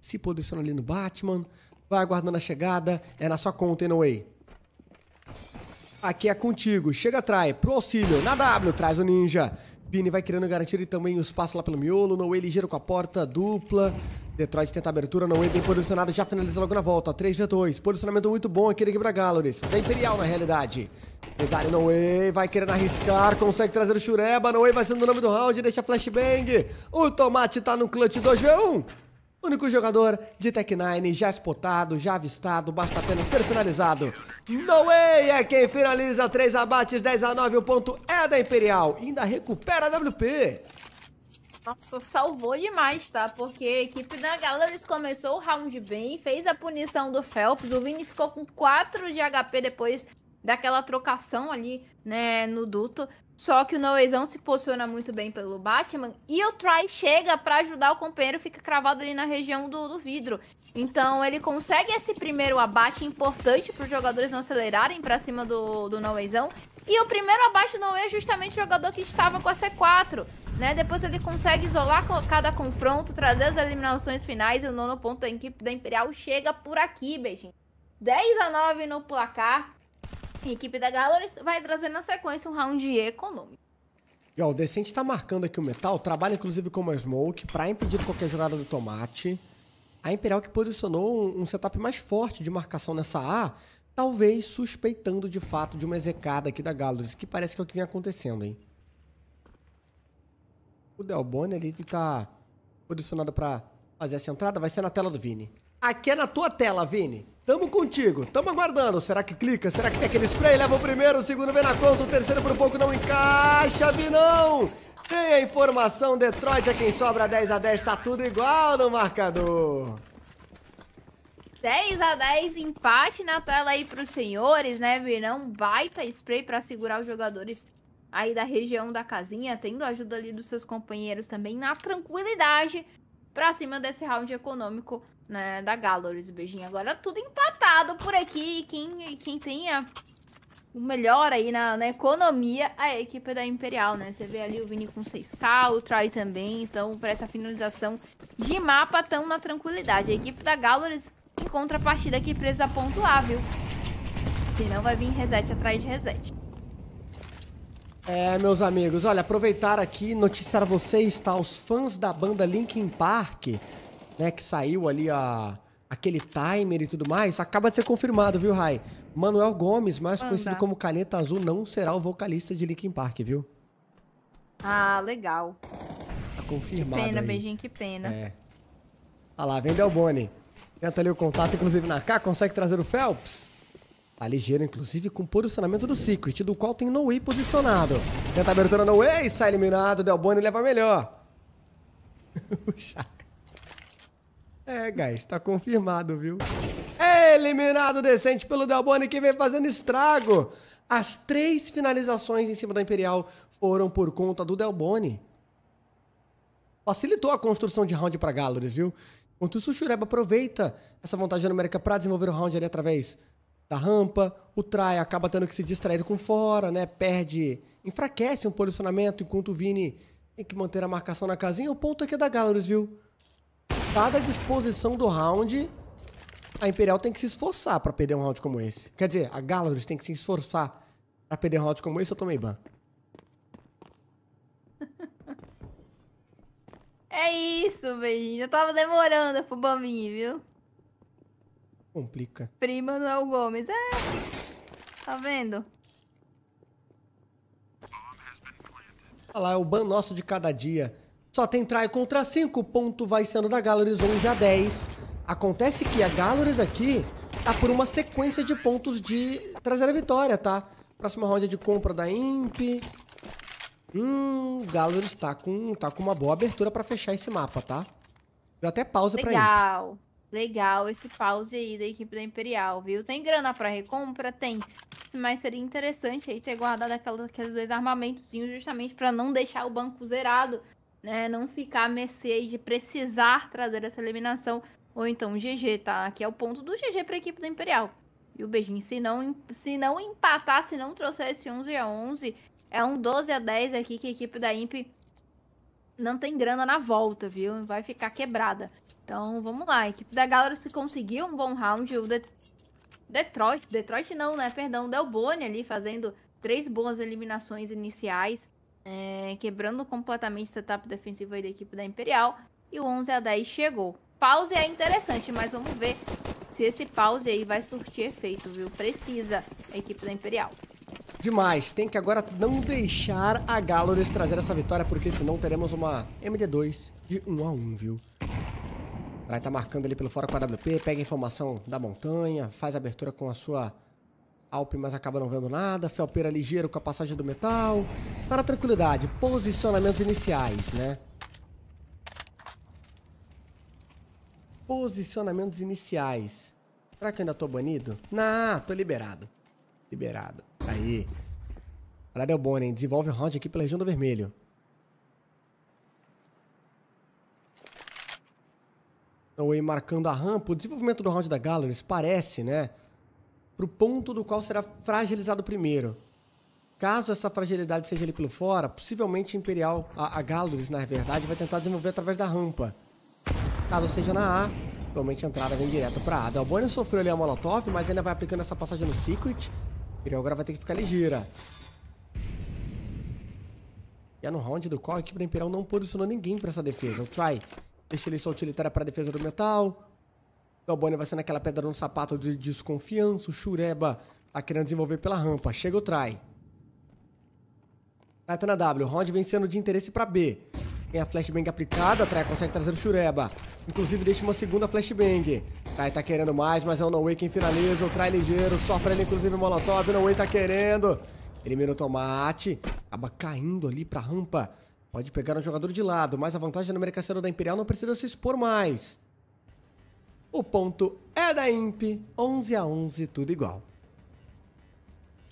Se posiciona ali no Batman, vai aguardando a chegada, é na sua conta, no way. Aqui é contigo, chega trai. pro auxílio, na W, traz o ninja. Pini vai querendo garantir também o espaço lá pelo miolo, Noe ligeiro com a porta dupla. Detroit tenta abertura, Noe bem posicionado, já finaliza logo na volta, 3v2. Posicionamento muito bom aqui da Gibra Galores. da Imperial na realidade. Detalhe, Noe vai querendo arriscar, consegue trazer o Shureba, Noe vai sendo o nome do round, deixa flashbang. O Tomate tá no clutch 2v1. Único jogador de Tech9 já spotado, já avistado, basta apenas ser finalizado. No way é quem finaliza 3 abates, 10 a 9, o ponto é da Imperial. Ainda recupera a WP. Nossa, salvou demais, tá? Porque a equipe da Galaris começou o round bem, fez a punição do Phelps, o Vini ficou com 4 de HP depois daquela trocação ali, né, no duto. Só que o Noezão se posiciona muito bem pelo Batman. E o Try chega para ajudar o companheiro, fica cravado ali na região do, do vidro. Então ele consegue esse primeiro abate importante para os jogadores não acelerarem para cima do, do Noezão. E o primeiro abate não é justamente o jogador que estava com a C4, né? Depois ele consegue isolar cada confronto, trazer as eliminações finais e o nono ponto da equipe da Imperial chega por aqui, beijinho. 10 a 9 no placar. A equipe da Galores vai trazer na sequência um round econômico. E ó, o Decente tá marcando aqui o metal, trabalha inclusive com uma smoke para impedir qualquer jogada do tomate. A Imperial que posicionou um, um, setup mais forte de marcação nessa A, talvez suspeitando de fato de uma execada aqui da Galores, que parece que é o que vem acontecendo, hein? O Delbone ali que tá posicionado para fazer essa entrada, vai ser na tela do Vini aqui é na tua tela, Vini. Tamo contigo, tamo aguardando. Será que clica? Será que tem aquele spray? Leva o primeiro, o segundo vem na conta, o terceiro por pouco não encaixa, Vinão! Tem a informação, Detroit é quem sobra 10 a 10, tá tudo igual no marcador. 10 a 10 empate na tela aí pros senhores, né, Vinão? É baita spray para segurar os jogadores aí da região da casinha, tendo a ajuda ali dos seus companheiros também na tranquilidade para cima desse round econômico né, da Galores Beijinho. Agora tudo empatado por aqui. quem, quem tem o melhor aí na, na economia é a equipe da Imperial, né? Você vê ali o Vini com 6k, o Troy também. Então, para essa finalização de mapa, tão na tranquilidade. A equipe da encontra a partida aqui presa a ponto A, viu? Senão vai vir reset atrás de reset. É, meus amigos, olha, aproveitar aqui, noticiar a vocês, tá? Os fãs da banda Linkin Park né, que saiu ali a, aquele timer e tudo mais, acaba de ser confirmado, viu, Rai? Manuel Gomes, mais Anda. conhecido como Caneta Azul, não será o vocalista de Linkin Park, viu? Ah, legal. Tá confirmado. Que pena, aí. beijinho, que pena. É. Olha tá lá, vem Delboni. Tenta ali o contato, inclusive na K, consegue trazer o Phelps. Tá ligeiro, inclusive, com posicionamento do Secret, do qual tem No Way posicionado. Tenta abertura No Way, sai eliminado, Delboni leva melhor. o chat. É, guys, tá confirmado, viu? É eliminado decente pelo Delboni que vem fazendo estrago. As três finalizações em cima da Imperial foram por conta do Delboni. Facilitou a construção de round para Galores, viu? Enquanto isso, o Shureba aproveita essa vantagem numérica para desenvolver o round ali através da rampa. O Trai acaba tendo que se distrair com fora, né? Perde, enfraquece um posicionamento, enquanto o Vini tem que manter a marcação na casinha. O ponto aqui é da Galores, viu? dada a disposição do round, a Imperial tem que se esforçar pra perder um round como esse. Quer dizer, a Galarus tem que se esforçar pra perder um round como esse, eu tomei ban. É isso, beijinho. Eu tava demorando pro Baminho, viu? Complica. Prima não é o Gomes. É. Tá vendo? Olha lá, é o ban nosso de cada dia. Só tem try contra 5, ponto vai sendo da Galores 11 a 10. Acontece que a Galores aqui tá por uma sequência de pontos de trazer a vitória, tá? Próxima round é de compra da Imp. Hum, Galores tá com, tá com uma boa abertura pra fechar esse mapa, tá? Deu até pause Legal. pra Legal. Legal esse pause aí da equipe da Imperial, viu? Tem grana pra recompra? Tem. Mas seria interessante aí ter guardado aquelas, aqueles dois armamentozinhos justamente pra não deixar o banco zerado né? Não ficar a mercê de precisar trazer essa eliminação. Ou então GG, tá? Aqui é o ponto do GG para a equipe da Imperial. E o Beijinho, se não, se não empatar, se não trouxer esse 11 a 11, é um 12 a 10 aqui que a equipe da Imp não tem grana na volta, viu? Vai ficar quebrada. Então, vamos lá. A equipe da Galera se conseguiu um bom round. O De Detroit, Detroit não, né? Perdão, o Boni ali fazendo três boas eliminações iniciais é, quebrando completamente o setup defensivo da equipe da Imperial. E o 11 a 10 chegou. Pause é interessante, mas vamos ver se esse pause aí vai surtir efeito, viu? Precisa a equipe da Imperial. Demais, tem que agora não deixar a Galores trazer essa vitória, porque senão teremos uma MD2 de 1 a 1 viu? Vai tá marcando ali pelo fora com a WP, pega a informação da montanha, faz a abertura com a sua Alpe, mas acaba não vendo nada. Felpeira ligeiro com a passagem do metal. Para tranquilidade, posicionamentos iniciais, né? Posicionamentos iniciais. Será que eu ainda tô banido? Não, tô liberado. Liberado. Aí. Parada é o hein? Desenvolve round aqui pela região do vermelho. Oi, então, marcando a rampa. O desenvolvimento do round da Galleries parece, né? para o ponto do qual será fragilizado primeiro. Caso essa fragilidade seja ali pelo fora, possivelmente a Imperial, a, a na verdade, vai tentar desenvolver através da rampa. Caso seja na A, provavelmente a entrada vem direto para A. Delboni sofreu ali a Molotov, mas ainda vai aplicando essa passagem no Secret. Imperial agora vai ter que ficar ligeira. E é no round do qual a equipe da Imperial não posicionou ninguém para essa defesa. O Try deixa ele sua utilitária para a defesa do metal. Bonnie vai ser naquela pedra no sapato de desconfiança. O Chureba tá querendo desenvolver pela rampa. Chega o try. Tá na W. Round vencendo de interesse para B. Tem a flashbang aplicada. Trai consegue trazer o Chureba. Inclusive deixa uma segunda flashbang. Trai tá querendo mais, mas é o No Way quem finaliza. O Trai ligeiro. Sofre ele inclusive o Molotov. O No Way tá querendo. Elimina o Tomate. Acaba caindo ali pra rampa. Pode pegar um jogador de lado, mas a vantagem numérica sendo da Imperial não precisa se expor mais. O ponto é da Imp, 11 a 11, tudo igual.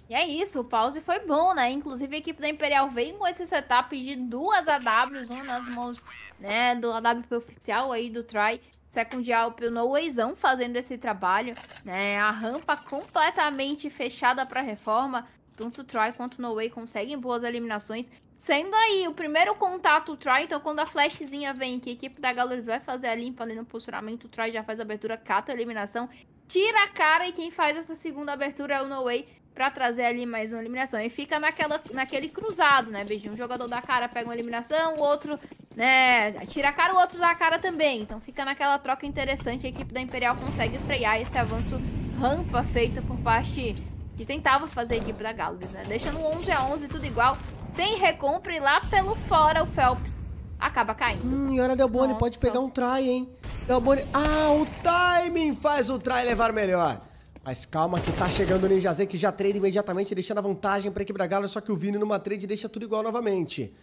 E é isso, o pause foi bom, né? Inclusive a equipe da Imperial veio com esse setup de duas AWs, uma nas mãos né, do AWP oficial aí do Try, secundial pelo no fazendo esse trabalho, né? A rampa completamente fechada para reforma, tanto o Troy quanto o No Way conseguem boas eliminações. Sendo aí o primeiro contato o Troy, então quando a flashzinha vem que a equipe da Galores vai fazer a limpa ali no posicionamento, o Troy já faz a abertura, cata a eliminação, tira a cara e quem faz essa segunda abertura é o No Way para trazer ali mais uma eliminação. E fica naquela, naquele cruzado, né, beijinho? Um jogador da cara pega uma eliminação, o outro, né, tira a cara, o outro dá a cara também. Então fica naquela troca interessante. A equipe da Imperial consegue frear esse avanço rampa feita por parte que tentava fazer aqui da Galvez, né? Deixando 11 a 11 tudo igual, sem recompra e lá pelo fora o Phelps acaba caindo. Hum, e olha, Delboni Nossa. pode pegar um try, hein? Delboni... Ah, o timing faz o try levar melhor. Mas calma que tá chegando o Ninja Z, que já trade imediatamente, deixando a vantagem pra equipe da Galo, só que o Vini numa trade deixa tudo igual novamente.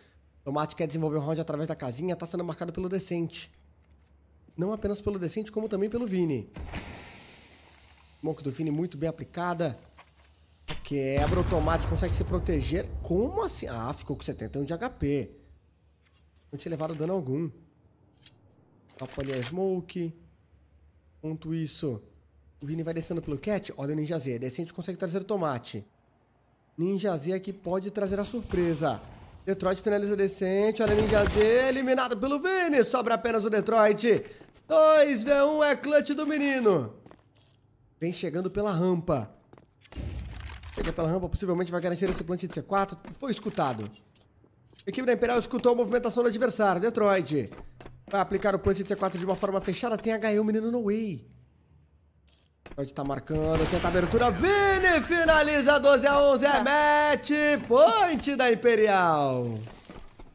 Tomate quer desenvolver o round através da casinha, tá sendo marcado pelo Decente. Não apenas pelo Decente, como também pelo Vini. Smoke do Vini muito bem aplicada. Quebra é automático, consegue se proteger. Como assim? Ah, ficou com 71 de HP. Não tinha levado dano algum. a smoke. Enquanto isso, o Vini vai descendo pelo Cat. Olha o Ninja Z. Desce a consegue trazer o Tomate. Ninja Z aqui pode trazer a surpresa. Detroit finaliza decente. Olha o Ninja Z. Eliminado pelo Vini. Sobra apenas o Detroit. 2v1 é clutch do menino. Vem chegando pela rampa. Chega pela rampa, possivelmente vai garantir esse plant de C4. Foi escutado. A equipe da Imperial escutou a movimentação do adversário. Detroit vai aplicar o plant de C4 de uma forma fechada. Tem HE, o menino no way. Detroit tá marcando, tenta a abertura. Vini finaliza 12 a 11. É match point da Imperial.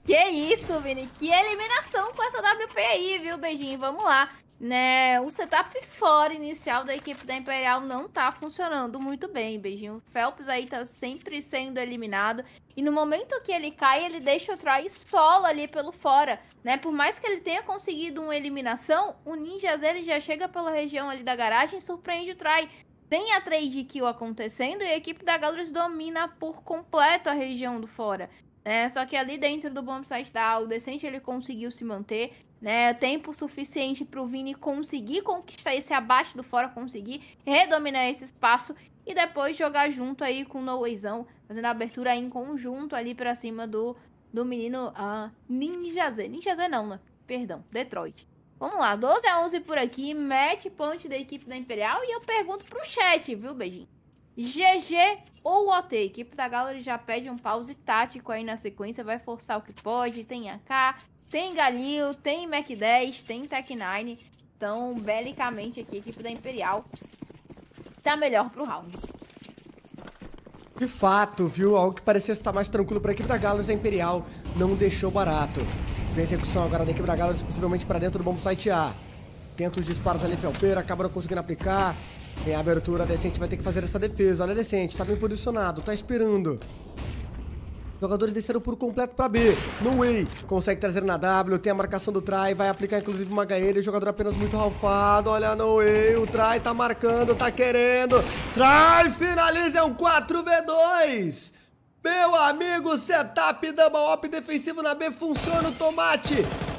Que isso, Vini. Que eliminação com essa WP aí, viu? Beijinho, vamos lá né, o setup fora inicial da equipe da Imperial não tá funcionando muito bem, beijinho. O Phelps aí tá sempre sendo eliminado. E no momento que ele cai, ele deixa o Troy solo ali pelo fora, né? Por mais que ele tenha conseguido uma eliminação, o Ninja ele já chega pela região ali da garagem e surpreende o Troy. Tem a trade kill acontecendo e a equipe da Galus domina por completo a região do fora. É, só que ali dentro do bombsite da Al, o Decente ele conseguiu se manter né? Tempo suficiente para o Vini conseguir conquistar esse abate do fora, conseguir redominar esse espaço e depois jogar junto aí com o Noeizão, fazendo a abertura em conjunto ali para cima do, do menino uh, ah, Ninja Z. Ninja Z não, né? Perdão, Detroit. Vamos lá, 12 a 11 por aqui, match point da equipe da Imperial e eu pergunto pro chat, viu, beijinho? GG ou OT? A equipe da Gallery já pede um pause tático aí na sequência, vai forçar o que pode, tem AK, tem Galil, tem Mac 10, tem Tech 9. Então, belicamente aqui, a equipe da Imperial tá melhor pro round. De fato, viu? Algo que parecia estar mais tranquilo para a equipe da Galos, a Imperial não deixou barato. Vem execução agora da equipe da Galos, possivelmente para dentro do bombo site A. Tenta os disparos ali, Felpeira, acabaram não conseguindo aplicar. Em abertura, a Decente vai ter que fazer essa defesa. Olha a Decente, tá bem posicionado, tá esperando. Jogadores desceram por completo pra B. No way. Consegue trazer na W. Tem a marcação do Trai. Vai aplicar inclusive uma HL. O jogador apenas muito ralfado. Olha no way. O Trai tá marcando. Tá querendo. Trai finaliza. É um 4v2. Meu amigo, setup double up defensivo na B funciona o tomate.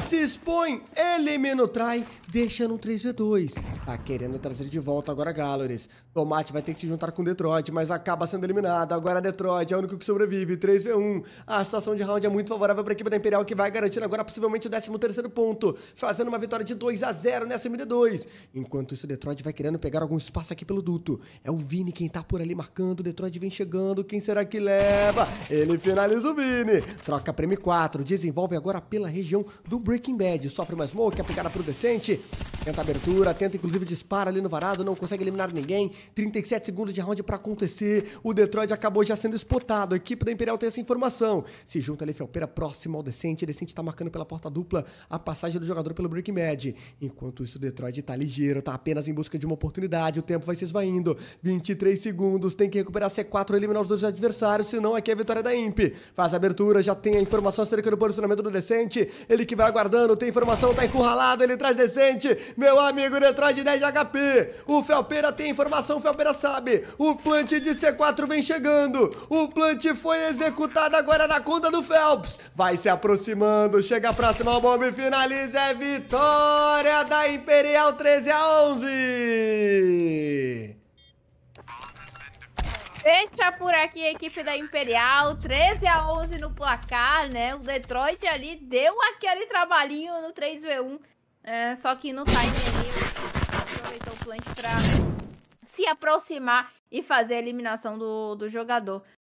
Se expõe, elimina o try, deixa no 3v2. Tá querendo trazer de volta agora Galores. Tomate vai ter que se juntar com Detroit, mas acaba sendo eliminado. Agora Detroit é o único que sobrevive. 3v1. A situação de round é muito favorável para a equipe da Imperial, que vai garantir agora possivelmente o 13 terceiro ponto, fazendo uma vitória de 2 a 0 nessa MD2. Enquanto isso, Detroit vai querendo pegar algum espaço aqui pelo duto. É o Vini quem tá por ali marcando. Detroit vem chegando. Quem será que leva? Ele finaliza o Vini. Troca para M4. Desenvolve agora pela região do Breaking Bad. Sofre mais smoke, aplicada pro Decente. Tenta abertura, tenta inclusive Inclusive dispara ali no varado, não consegue eliminar ninguém. 37 segundos de round para acontecer. O Detroit acabou já sendo espotado. A equipe da Imperial tem essa informação. Se junta ali Felpeira próximo ao Decente. Decente está marcando pela porta dupla a passagem do jogador pelo Break Med. Enquanto isso, o Detroit está ligeiro, está apenas em busca de uma oportunidade. O tempo vai se esvaindo. 23 segundos, tem que recuperar C4 eliminar os dois adversários, senão aqui é a vitória da Imp. Faz a abertura, já tem a informação acerca do posicionamento do Decente. Ele que vai aguardando, tem informação, tá encurralado, ele traz Decente. Meu amigo Detroit 110 de HP. O Felpeira tem informação, o Felpeira sabe. O plant de C4 vem chegando. O plant foi executado agora na conta do Phelps. Vai se aproximando, chega próximo ao bombe, finaliza. É vitória da Imperial 13 a 11. Deixa por aqui a equipe da Imperial, 13 a 11 no placar, né? O Detroit ali deu aquele trabalhinho no 3v1, é, só que no time ali aproveitou o plant pra se aproximar e fazer a eliminação do, do jogador.